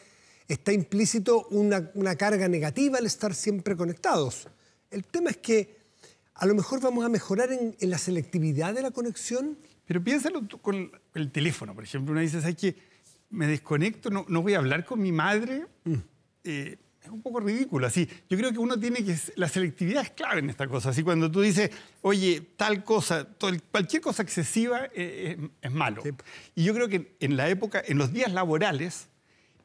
está implícito una, una carga negativa al estar siempre conectados. El tema es que a lo mejor vamos a mejorar en, la selectividad de la conexión. Pero piénsalo tú con el teléfono, por ejemplo. Uno dice, ¿sabes qué? Me desconecto, no, voy a hablar con mi madre. Mm. Eh, es un poco ridículo. Así, yo creo que uno tiene que. La selectividad es clave en esta cosa. Así, cuando tú dices, oye, tal cosa, cualquier cosa excesiva eh, es, malo. Y yo creo que en la época, en los días laborales,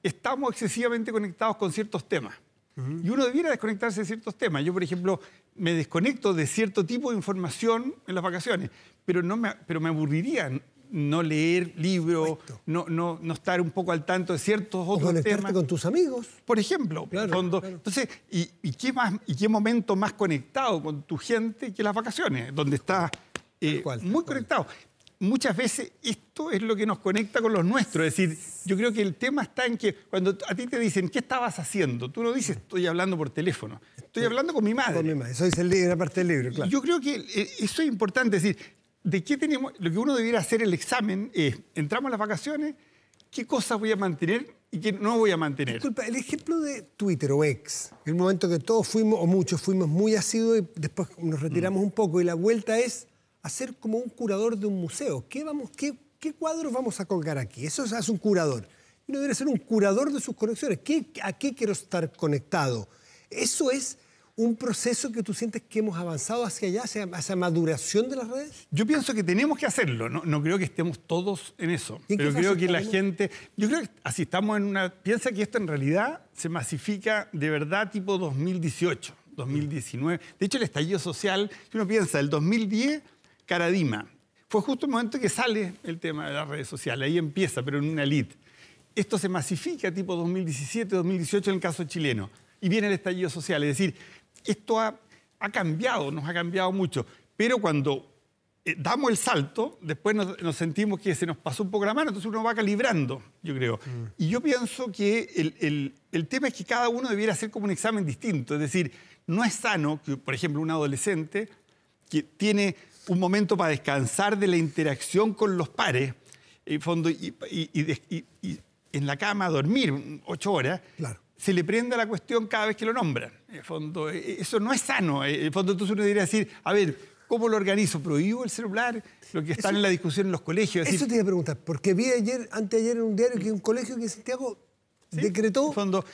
estamos excesivamente conectados con ciertos temas. Y uno debiera desconectarse de ciertos temas. Yo, por ejemplo, me desconecto de cierto tipo de información en las vacaciones, pero, no me, pero me aburriría no leer libros, no, no, estar un poco al tanto de ciertos otros o con tus amigos. Por ejemplo. Claro, Entonces, ¿y, qué más, ¿y qué momento más conectado con tu gente que las vacaciones? Donde estás eh, muy conectado muchas veces esto es lo que nos conecta con los nuestros. Es decir, yo creo que el tema está en que cuando a ti te dicen, ¿qué estabas haciendo? Tú no dices, estoy hablando por teléfono, estoy hablando con mi madre. Con mi madre, eso dice la parte del libro, claro. Yo creo que eh, eso es importante, es decir, ¿de qué tenemos? Lo que uno debiera hacer el examen es, entramos a las vacaciones, ¿qué cosas voy a mantener? Y qué no voy a mantener. Disculpa, el ejemplo de Twitter o ex, en el momento que todos fuimos, o muchos fuimos muy asiduos y después nos retiramos mm. un poco, y la vuelta es a ser como un curador de un museo. ¿Qué, vamos, qué, qué cuadros vamos a colgar aquí? Eso es un curador. Uno debe ser un curador de sus colecciones. ¿Qué, ¿A qué quiero estar conectado? Eso es un proceso que tú sientes que hemos avanzado hacia allá, hacia, maduración de las redes? Yo pienso que tenemos que hacerlo, no, no creo que estemos todos en eso, pero creo que la gente, yo creo que así estamos en una, piensa que esto en realidad se masifica de verdad tipo 2018, 2019, de hecho el estallido social, si uno piensa, el 2010 Caradima. Fue justo el momento que sale el tema de las redes sociales, ahí empieza, pero en una elite. Esto se masifica tipo 2017, 2018 en el caso chileno. Y viene el estallido social, es decir, esto ha, cambiado, nos ha cambiado mucho. Pero cuando eh, damos el salto, después nos, sentimos que se nos pasó un poco la mano, entonces uno va calibrando, yo creo. Mm. Y yo pienso que el, el, tema es que cada uno debiera hacer como un examen distinto, es decir, no es sano que, por ejemplo, un adolescente que tiene un momento para descansar de la interacción con los pares, en fondo, y, en la cama dormir ocho horas, se le prenda la cuestión cada vez que lo nombran. En fondo, e, e, eso no es sano. En fondo, entonces uno debería decir, a ver, ¿cómo lo organizo? ¿Prohíbo el celular? Lo que está en la discusión en los colegios. eso te iba a preguntar, porque vi ayer, anteayer en un diario que un colegio que en Santiago decretó, fondo,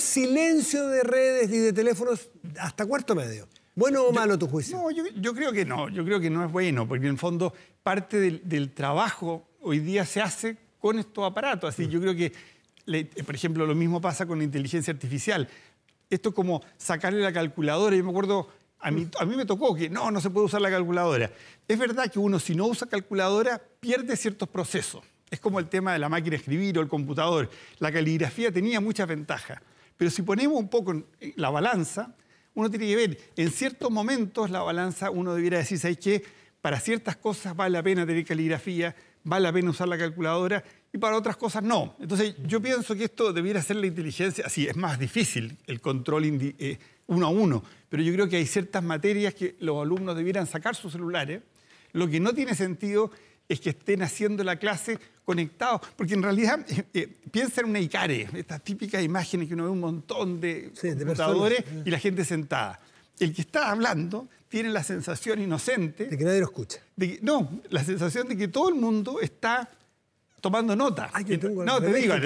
silencio de redes y de teléfonos hasta cuarto medio. ¿Bueno o malo tu juicio? No, yo, creo que no, yo creo que no es bueno, porque en fondo parte del, trabajo hoy día se hace con estos aparatos. Así, yo creo que, eh, por ejemplo, lo mismo pasa con la inteligencia artificial. Esto es como sacarle la calculadora. Yo me acuerdo, a mí, a mí me tocó que no, no se puede usar la calculadora. Es verdad que uno, si no usa calculadora, pierde ciertos procesos. Es como el tema de la máquina de escribir o el computador. La caligrafía tenía muchas ventajas. Pero si ponemos un poco en la balanza, uno tiene que ver, en ciertos momentos la balanza uno debiera decir, ¿sabes qué? Para ciertas cosas vale la pena tener caligrafía, vale la pena usar la calculadora y para otras cosas no. Entonces yo pienso que esto debiera ser la inteligencia, así es más difícil el control eh, uno a uno, pero yo creo que hay ciertas materias que los alumnos debieran sacar sus celulares. Lo que no tiene sentido es que estén haciendo la clase conectados, porque en realidad eh, eh, piensa en una Icare, estas típicas imágenes que uno ve un montón de computadores y la gente sentada. El que está hablando tiene la sensación inocente... De que nadie lo escucha. no, la sensación de que todo el mundo está tomando nota. no, te digo,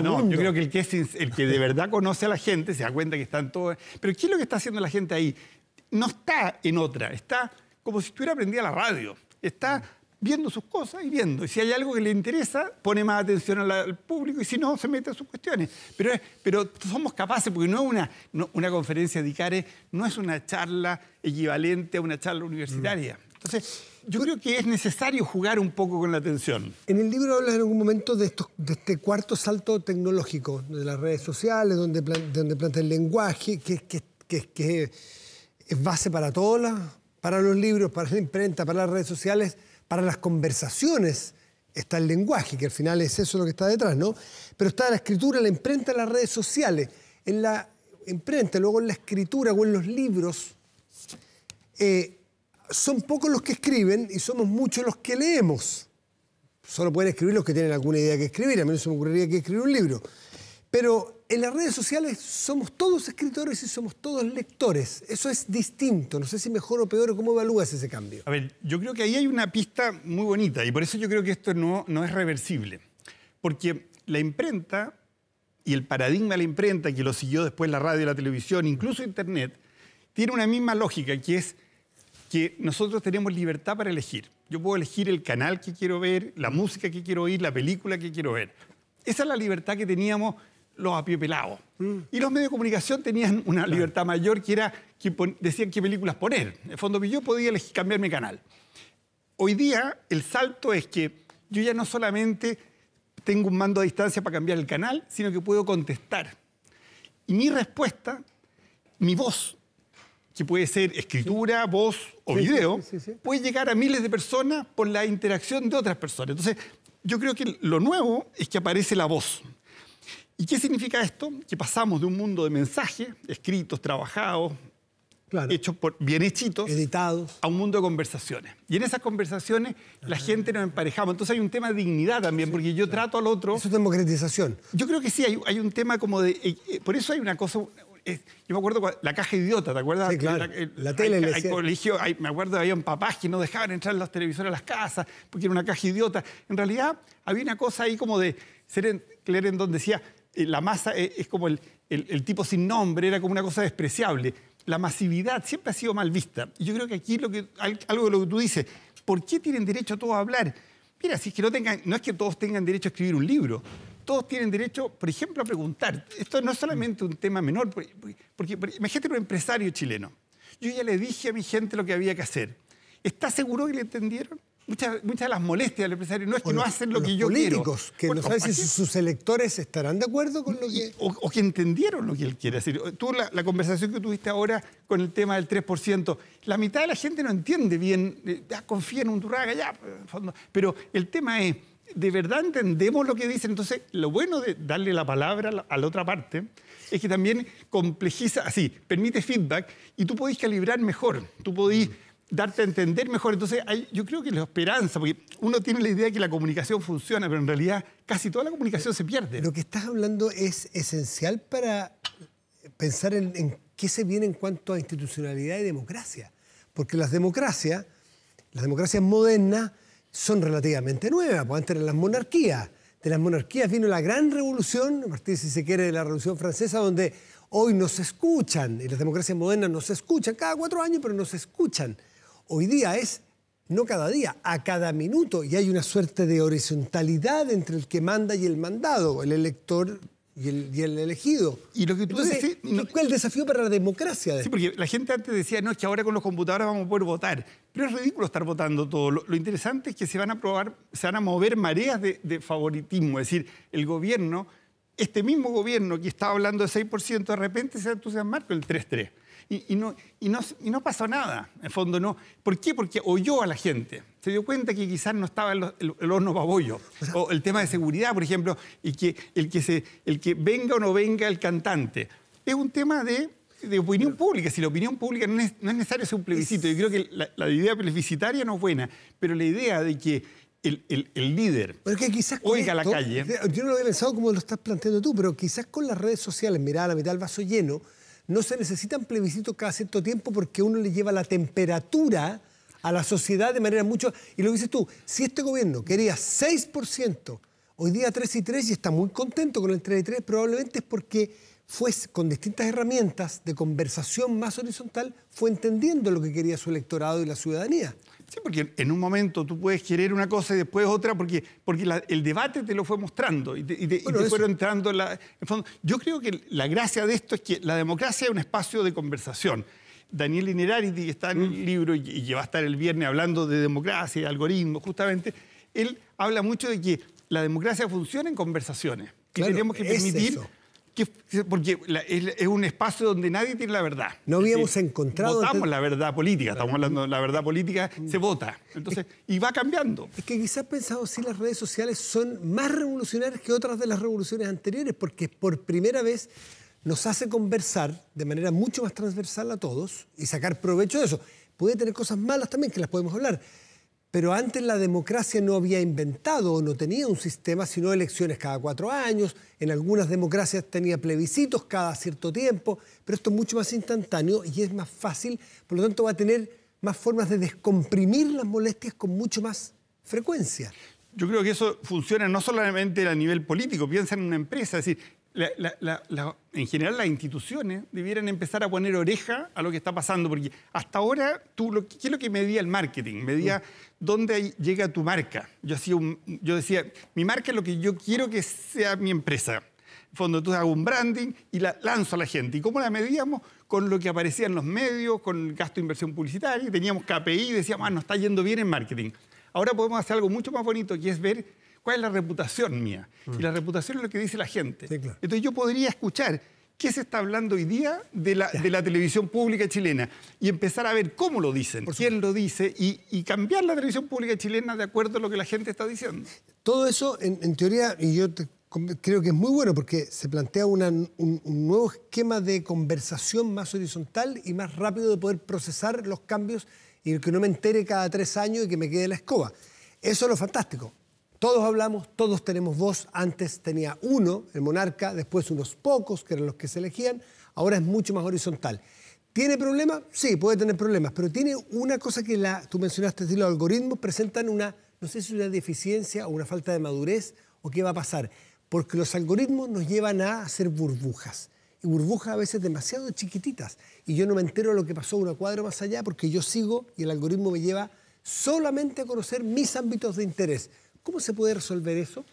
no, yo creo que el que, de verdad conoce a la gente se da cuenta que está en todo... Pero ¿qué es lo que está haciendo la gente ahí? No está en otra, está como si estuviera prendida la radio. Está viendo sus cosas y viendo. Y si hay algo que le interesa, pone más atención al, público y si no, se mete a sus cuestiones. Pero, pero somos capaces, porque no es una, una conferencia de ICARE, no es una charla equivalente a una charla universitaria. Mm. Entonces, yo creo que es necesario jugar un poco con la atención. En el libro hablas en algún momento de, de este cuarto salto tecnológico, de las redes sociales, donde, donde plantea el lenguaje, que, que, que, que es base para todas para los libros, para la imprenta, para las redes sociales para las conversaciones está el lenguaje, que al final es eso lo que está detrás, ¿no? Pero está la escritura, la imprenta las redes sociales, en la imprenta, luego en la escritura o en los libros. Eh, son pocos los que escriben y somos muchos los que leemos. Solo pueden escribir los que tienen alguna idea que escribir. A mí no se me ocurriría que escribir un libro. Pero en las redes sociales somos todos escritores y somos todos lectores. Eso es distinto. No sé si mejor o peor cómo evalúas ese cambio. A ver, yo creo que ahí hay una pista muy bonita y por eso yo creo que esto no, no es reversible. Porque la imprenta y el paradigma de la imprenta, que lo siguió después la radio, la televisión, incluso Internet, tiene una misma lógica, que es que nosotros tenemos libertad para elegir. Yo puedo elegir el canal que quiero ver, la música que quiero oír, la película que quiero ver. Esa es la libertad que teníamos los apiopelados. Mm. Y los medios de comunicación tenían una libertad mayor que era que decían qué películas poner. En el fondo, yo podía elegir, cambiar mi canal. Hoy día, el salto es que yo ya no solamente tengo un mando a distancia para cambiar el canal, sino que puedo contestar. Y mi respuesta, mi voz, que puede ser escritura, voz o video, puede llegar a miles de personas por la interacción de otras personas. Entonces, yo creo que lo nuevo es que aparece la voz. ¿Y qué significa esto? Que pasamos de un mundo de mensajes, escritos, trabajados, hechos por bien hechitos, editados, a un mundo de conversaciones. Y en esas conversaciones la gente nos emparejaba. Entonces hay un tema de dignidad también, porque yo trato al otro. Eso es democratización. Yo creo que sí, hay, un tema como de. Eh, eh, por eso hay una cosa, eh, yo me acuerdo la caja idiota, ¿te acuerdas? La, tele. Hay, le colegio, me acuerdo había un papás que no dejaban entrar los televisores a las casas porque era una caja idiota. En realidad había una cosa ahí como de... donde decía, eh, la masa e, es, como el, tipo sin nombre, era como una cosa despreciable. La masividad siempre ha sido mal vista. yo creo que aquí lo que, algo de lo que tú dices, ¿por qué tienen derecho a todos a hablar? Mira, si que no, tengan, no es que todos tengan derecho a escribir un libro, todos tienen derecho, por ejemplo, a preguntar. Esto no es solamente un tema menor, porque, me porque imagínate un empresario chileno. Yo ya le dije a mi gente lo que había que hacer. ¿Está seguro que le entendieron? Muchas, de las molestias del empresario no es que no hacen lo que yo quiero políticos, que no saben si sus electores estarán de acuerdo con lo que... O, que entendieron lo que él quiere decir. Tú, la, conversación que tuviste ahora con el tema del 3%, la mitad de la gente no entiende bien, eh, ya confía en un turraga ya, pues, pero el tema es, ¿de verdad entendemos lo que dicen? Entonces, lo bueno de darle la palabra a la, otra parte es que también complejiza, así, permite feedback y tú podéis calibrar mejor, tú podéis darte a entender mejor. Entonces, yo creo que la esperanza, porque uno tiene la idea de que la comunicación funciona, pero en realidad casi toda la comunicación se pierde. Lo que estás hablando es esencial para pensar en, qué se viene en cuanto a institucionalidad y democracia. Porque las democracias, las democracias modernas, son relativamente nuevas, pues antes eran las monarquías. De las monarquías vino la gran revolución, a partir, si se quiere, de la Revolución Francesa, donde hoy nos escuchan, y las democracias modernas nos escuchan, cada cuatro años, pero nos escuchan hoy día es no cada día, a cada minuto, y hay una suerte de horizontalidad entre el que manda y el mandado, el elector y el, elegido. Y lo que tú ¿Cuál es el desafío para la democracia? Sí, porque la gente antes decía, no, es que ahora con los computadores vamos a poder votar. Pero es ridículo estar votando todo. Lo, interesante es que se van a, probar, se van a mover mareas de, de favoritismo. Es decir, el gobierno este mismo gobierno que estaba hablando de 6%, de repente se entusiasmar con el 3-3. Y, no, y, no, pasó nada, en fondo no. ¿Por qué? Porque oyó a la gente. Se dio cuenta que quizás no estaba el, horno babollo. O, el tema de seguridad, por ejemplo, y que el que, el que venga o no venga el cantante. Es un tema de, opinión pública. Si la opinión pública no es, no es necesario un plebiscito, yo creo que la, la idea plebiscitaria no es buena, pero la idea de que el, líder oiga la calle. Yo no lo había pensado como lo estás planteando tú, pero quizás con las redes sociales, mirá, la mitad del vaso lleno, no se necesitan plebiscitos cada cierto tiempo porque uno le lleva la temperatura a la sociedad de manera mucho... Y lo dices tú, si este gobierno quería 6%, hoy día 3 y 3 y está muy contento con el 3 y 3, probablemente es porque fue con distintas herramientas de conversación más horizontal, fue entendiendo lo que quería su electorado y la ciudadanía. Sí, porque en un momento tú puedes querer una cosa y después otra, porque, porque el debate te lo fue mostrando y te, fueron entrando en la... fondo, yo creo que la gracia de esto es que la democracia es un espacio de conversación. Daniel Inerarity, que está en un mm. libro y, que va a estar el viernes hablando de democracia y algoritmos, justamente, él habla mucho de que la democracia funciona en conversaciones. y tenemos que permitir porque es, un espacio donde nadie tiene la verdad. No habíamos encontrado... Votamos la verdad política, estamos hablando de la verdad política, mm. se vota. Entonces, y va cambiando. Es que quizás pensado si las redes sociales son más revolucionarias que otras de las revoluciones anteriores, porque por primera vez nos hace conversar de manera mucho más transversal a todos y sacar provecho de eso. Puede tener cosas malas también, que las podemos hablar, pero antes la democracia no había inventado o no tenía un sistema, sino elecciones cada cuatro años. En algunas democracias tenía plebiscitos cada cierto tiempo, pero esto es mucho más instantáneo y es más fácil. Por lo tanto, va a tener más formas de descomprimir las molestias con mucho más frecuencia. Yo creo que eso funciona no solamente a nivel político, piensa en una empresa, es decir, la, en general las instituciones debieran empezar a poner oreja a lo que está pasando, porque hasta ahora tú, ¿qué es lo que medía el marketing? Medía mm. dónde llega tu marca. Yo, hacía un, yo decía, mi marca es lo que yo quiero que sea mi empresa. En fondo, tú hago un branding y la lanzo a la gente. ¿Y cómo la medíamos? Con lo que aparecía en los medios, con el gasto de inversión publicitaria, teníamos KPI, y decíamos, ah, nos está yendo bien en marketing. Ahora podemos hacer algo mucho más bonito, que es ver cuál es la reputación mía. Y la reputación es lo que dice la gente. Entonces yo podría escuchar qué se está hablando hoy día de la, de la, televisión pública chilena y empezar a ver cómo lo dicen, Por quién lo dice y, cambiar la televisión pública chilena de acuerdo a lo que la gente está diciendo. Todo eso, en, teoría, y yo creo que es muy bueno porque se plantea un, un, nuevo esquema de conversación más horizontal y más rápido de poder procesar los cambios y que no me entere cada tres años y que me quede la escoba. Eso es lo fantástico todos hablamos, todos tenemos voz. Antes tenía uno, el monarca, después unos pocos, que eran los que se elegían. Ahora es mucho más horizontal. ¿Tiene problemas? Sí, puede tener problemas, pero tiene una cosa que la, tú mencionaste, los algoritmos presentan una, no sé si una deficiencia o una falta de madurez o qué va a pasar, porque los algoritmos nos llevan a hacer burbujas y burbujas a veces demasiado chiquititas y yo no me entero de lo que pasó una cuadro más allá porque yo sigo y el algoritmo me lleva solamente a conocer mis ámbitos de interés, ¿Cómo se puede resolver eso?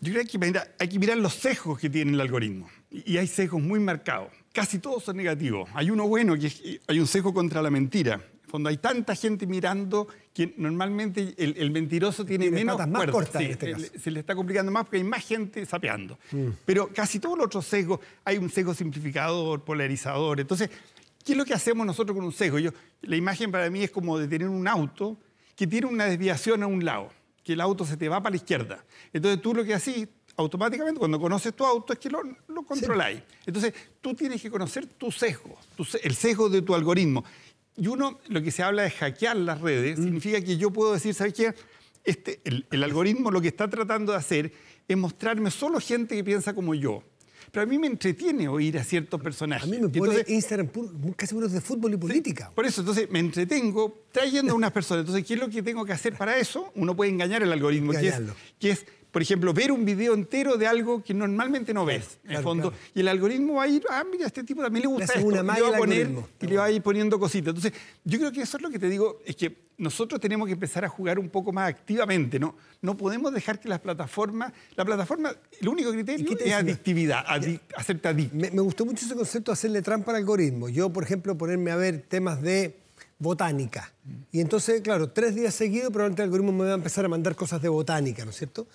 Yo creo que hay que, mirar, los sesgos que tiene el algoritmo. Y hay sesgos muy marcados. Casi todos son negativos. Hay uno bueno, que es, eh, hay un sesgo contra la mentira fondo hay tanta gente mirando que normalmente el, mentiroso tiene, tiene menos más cortas en este caso. Se le está complicando más porque hay más gente sapeando. Mm. Pero casi todos los otros sesgos, hay un sesgo simplificador, polarizador. Entonces, ¿qué es lo que hacemos nosotros con un sesgo? Yo, la imagen para mí es como de tener un auto que tiene una desviación a un lado que el auto se te va para la izquierda. Entonces tú lo que haces automáticamente, cuando conoces tu auto, es que lo, lo controláis. Entonces tú tienes que conocer tu sesgo, el sesgo de tu algoritmo. Y uno, lo que se habla de hackear las redes, mm. significa que yo puedo decir, ¿sabes qué? Este, el algoritmo lo que está tratando de hacer es mostrarme solo gente que piensa como yo pero a mí me entretiene oír a ciertos personajes. A mí me pone Instagram casi unos de fútbol y política. por eso, entonces me entretengo trayendo a unas personas. Entonces, ¿qué es lo que tengo que hacer para eso? Uno puede engañar el algoritmo, que es por ejemplo, ver un video entero de algo que normalmente no ves, en el fondo. Y el algoritmo va a ir, ah, mira, a este tipo también le gusta esto, y, le va a poner, y le va a ir poniendo cositas. Entonces, yo creo que eso es lo que te digo, es que nosotros tenemos que empezar a jugar un poco más activamente, ¿no? No podemos dejar que las plataformas, la plataforma, el único criterio es adictividad, hacerte Me, me, gustó mucho ese concepto de hacerle trampa al algoritmo. Yo, por ejemplo, ponerme a ver temas de botánica. Mm. Y entonces, claro, tres días seguidos probablemente el algoritmo me va a empezar a mandar cosas de botánica, ¿no es cierto?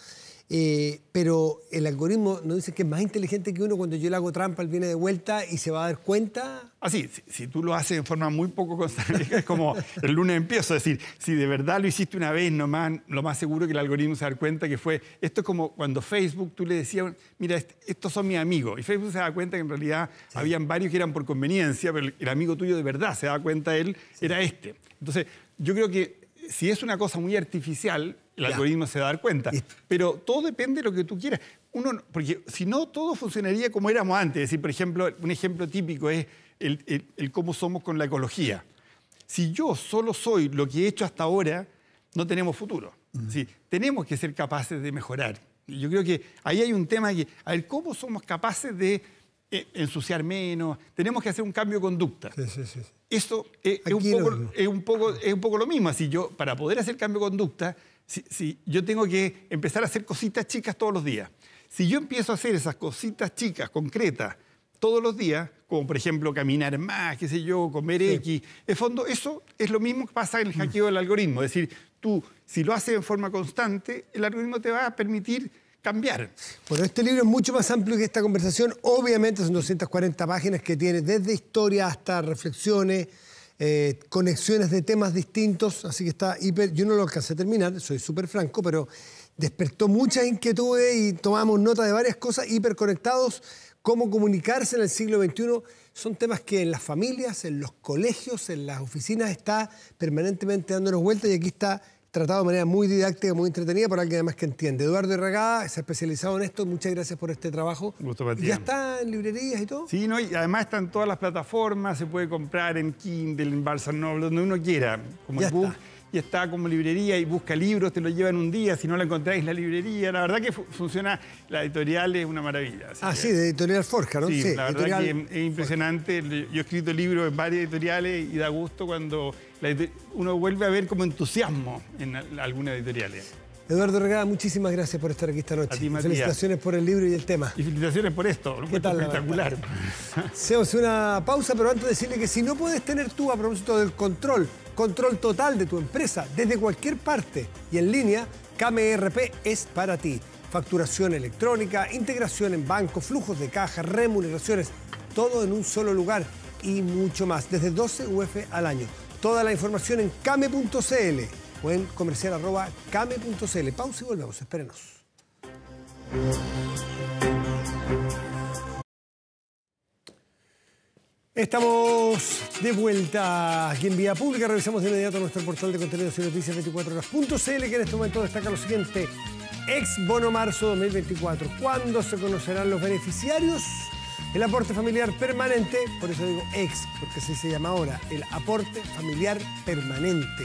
Eh, pero el algoritmo no dice que es más inteligente que uno cuando yo le hago trampa, él viene de vuelta y se va a dar cuenta. Así, ah, si, si tú lo haces de forma muy poco constante, es como el lunes empiezo, es decir, si de verdad lo hiciste una vez nomás, lo más seguro que el algoritmo se da cuenta que fue, esto es como cuando Facebook tú le decías, mira, estos son mis amigos, y Facebook se da cuenta que en realidad habían varios que eran por conveniencia, pero el amigo tuyo de verdad se da cuenta él, era este. Entonces, yo creo que si es una cosa muy artificial, el algoritmo se va a dar cuenta. Pero todo depende de lo que tú quieras. Uno, porque si no, todo funcionaría como éramos antes. Es decir, por ejemplo, un ejemplo típico es el, cómo somos con la ecología. Si yo solo soy lo que he hecho hasta ahora, no tenemos futuro. sí, tenemos que ser capaces de mejorar. Yo creo que ahí hay un tema que, ¿cómo somos capaces de eh, ensuciar menos? Tenemos que hacer un cambio de conducta. Sí, sí, sí. Eso eh, es, un poco, es, un poco, lo mismo. Así yo, para poder hacer cambio de conducta, si, yo tengo que empezar a hacer cositas chicas todos los días. Si yo empiezo a hacer esas cositas chicas, concretas, todos los días, como por ejemplo caminar más, qué sé yo, comer X, fondo eso es lo mismo que pasa en el mm. hackeo del algoritmo. Es decir, tú, si lo haces en forma constante, el algoritmo te va a permitir cambiar. Bueno, este libro es mucho más amplio que esta conversación. Obviamente son 240 páginas que tiene desde historia hasta reflexiones, eh, conexiones de temas distintos, así que está hiper... Yo no lo alcancé a terminar, soy súper franco, pero despertó muchas inquietudes y tomamos nota de varias cosas hiperconectados. Cómo comunicarse en el siglo XXI son temas que en las familias, en los colegios, en las oficinas está permanentemente dándonos vueltas y aquí está tratado de manera muy didáctica, muy entretenida por alguien además que entiende. Eduardo Irragada se ha especializado en esto. Muchas gracias por este trabajo. Gusto para ti. ¿Ya está en librerías y todo? Sí, y además está en todas las plataformas. Se puede comprar en Kindle, en Barnes Noble, donde uno quiera. Como book. Y está como librería y busca libros, te lo llevan un día. Si no la encontráis la librería, la verdad que funciona. La editorial es una maravilla. ah, sí, de Editorial Forja, ¿no? Sí, la verdad que es, impresionante. Yo he escrito libros en varias editoriales y da gusto cuando uno vuelve a ver como entusiasmo en algunas editoriales. Eh. Eduardo Regada, muchísimas gracias por estar aquí esta noche. felicitaciones por el libro y el tema. felicitaciones por esto, ¿Qué espectacular. Se una pausa, pero antes decirle que si no puedes tener tú, a propósito del control, control total de tu empresa, desde cualquier parte y en línea, KMRP es para ti. Facturación electrónica, integración en bancos, flujos de caja, remuneraciones, todo en un solo lugar y mucho más, desde 12 UF al año. Toda la información en came.cl o en comercial.came.cl. Pausa y volvemos, espérenos. Estamos de vuelta aquí en Vía Pública. Revisamos de inmediato nuestro portal de contenidos y noticias 24horas.cl que en este momento destaca lo siguiente. Ex Bono Marzo 2024. ¿Cuándo se conocerán los beneficiarios? El aporte familiar permanente, por eso digo ex, porque así se llama ahora, el aporte familiar permanente,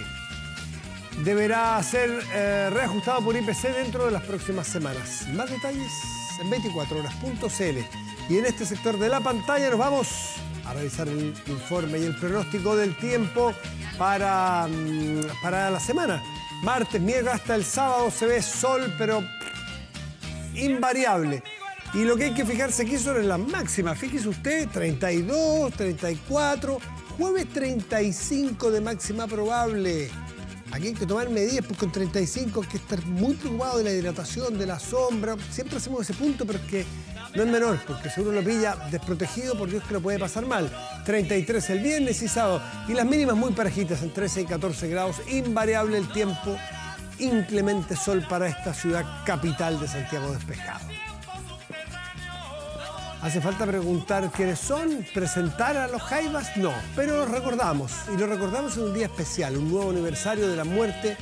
deberá ser eh, reajustado por IPC dentro de las próximas semanas. Más detalles en 24horas.cl. Y en este sector de la pantalla nos vamos a revisar el informe y el pronóstico del tiempo para, mm, para la semana. Martes, miércoles hasta el sábado se ve sol, pero invariable. Y lo que hay que fijarse aquí son las máximas. Fíjese usted, 32, 34, jueves 35 de máxima probable. Aquí hay que tomar medidas, porque con 35 hay que estar muy preocupado de la hidratación, de la sombra. Siempre hacemos ese punto, porque no es menor, porque si uno lo pilla desprotegido, por Dios que lo puede pasar mal. 33 el viernes y sábado. Y las mínimas muy parejitas, en 13 y 14 grados. Invariable el tiempo, inclemente sol para esta ciudad capital de Santiago despejado. ¿Hace falta preguntar quiénes son? ¿Presentar a los Jaivas? No, pero los recordamos y lo recordamos en un día especial, un nuevo aniversario de la muerte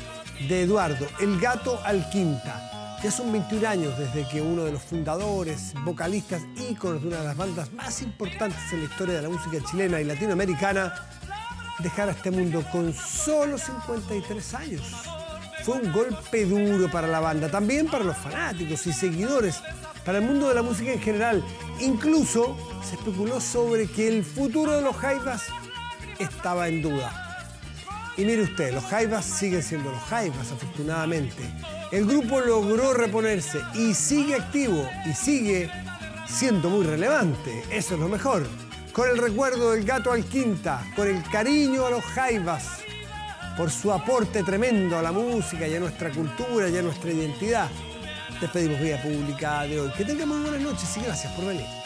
de Eduardo, el gato al quinta. Ya son 21 años desde que uno de los fundadores, vocalistas, íconos de una de las bandas más importantes en la historia de la música chilena y latinoamericana, dejara este mundo con solo 53 años fue un golpe duro para la banda, también para los fanáticos y seguidores, para el mundo de la música en general. Incluso se especuló sobre que el futuro de los Jaivas estaba en duda. Y mire usted, los Jaivas siguen siendo los Jaivas, afortunadamente. El grupo logró reponerse y sigue activo y sigue siendo muy relevante. Eso es lo mejor. Con el recuerdo del gato al quinta, con el cariño a los Jaivas por su aporte tremendo a la música y a nuestra cultura y a nuestra identidad. pedimos Vía Pública de hoy. Que tengamos buenas noches y gracias por venir.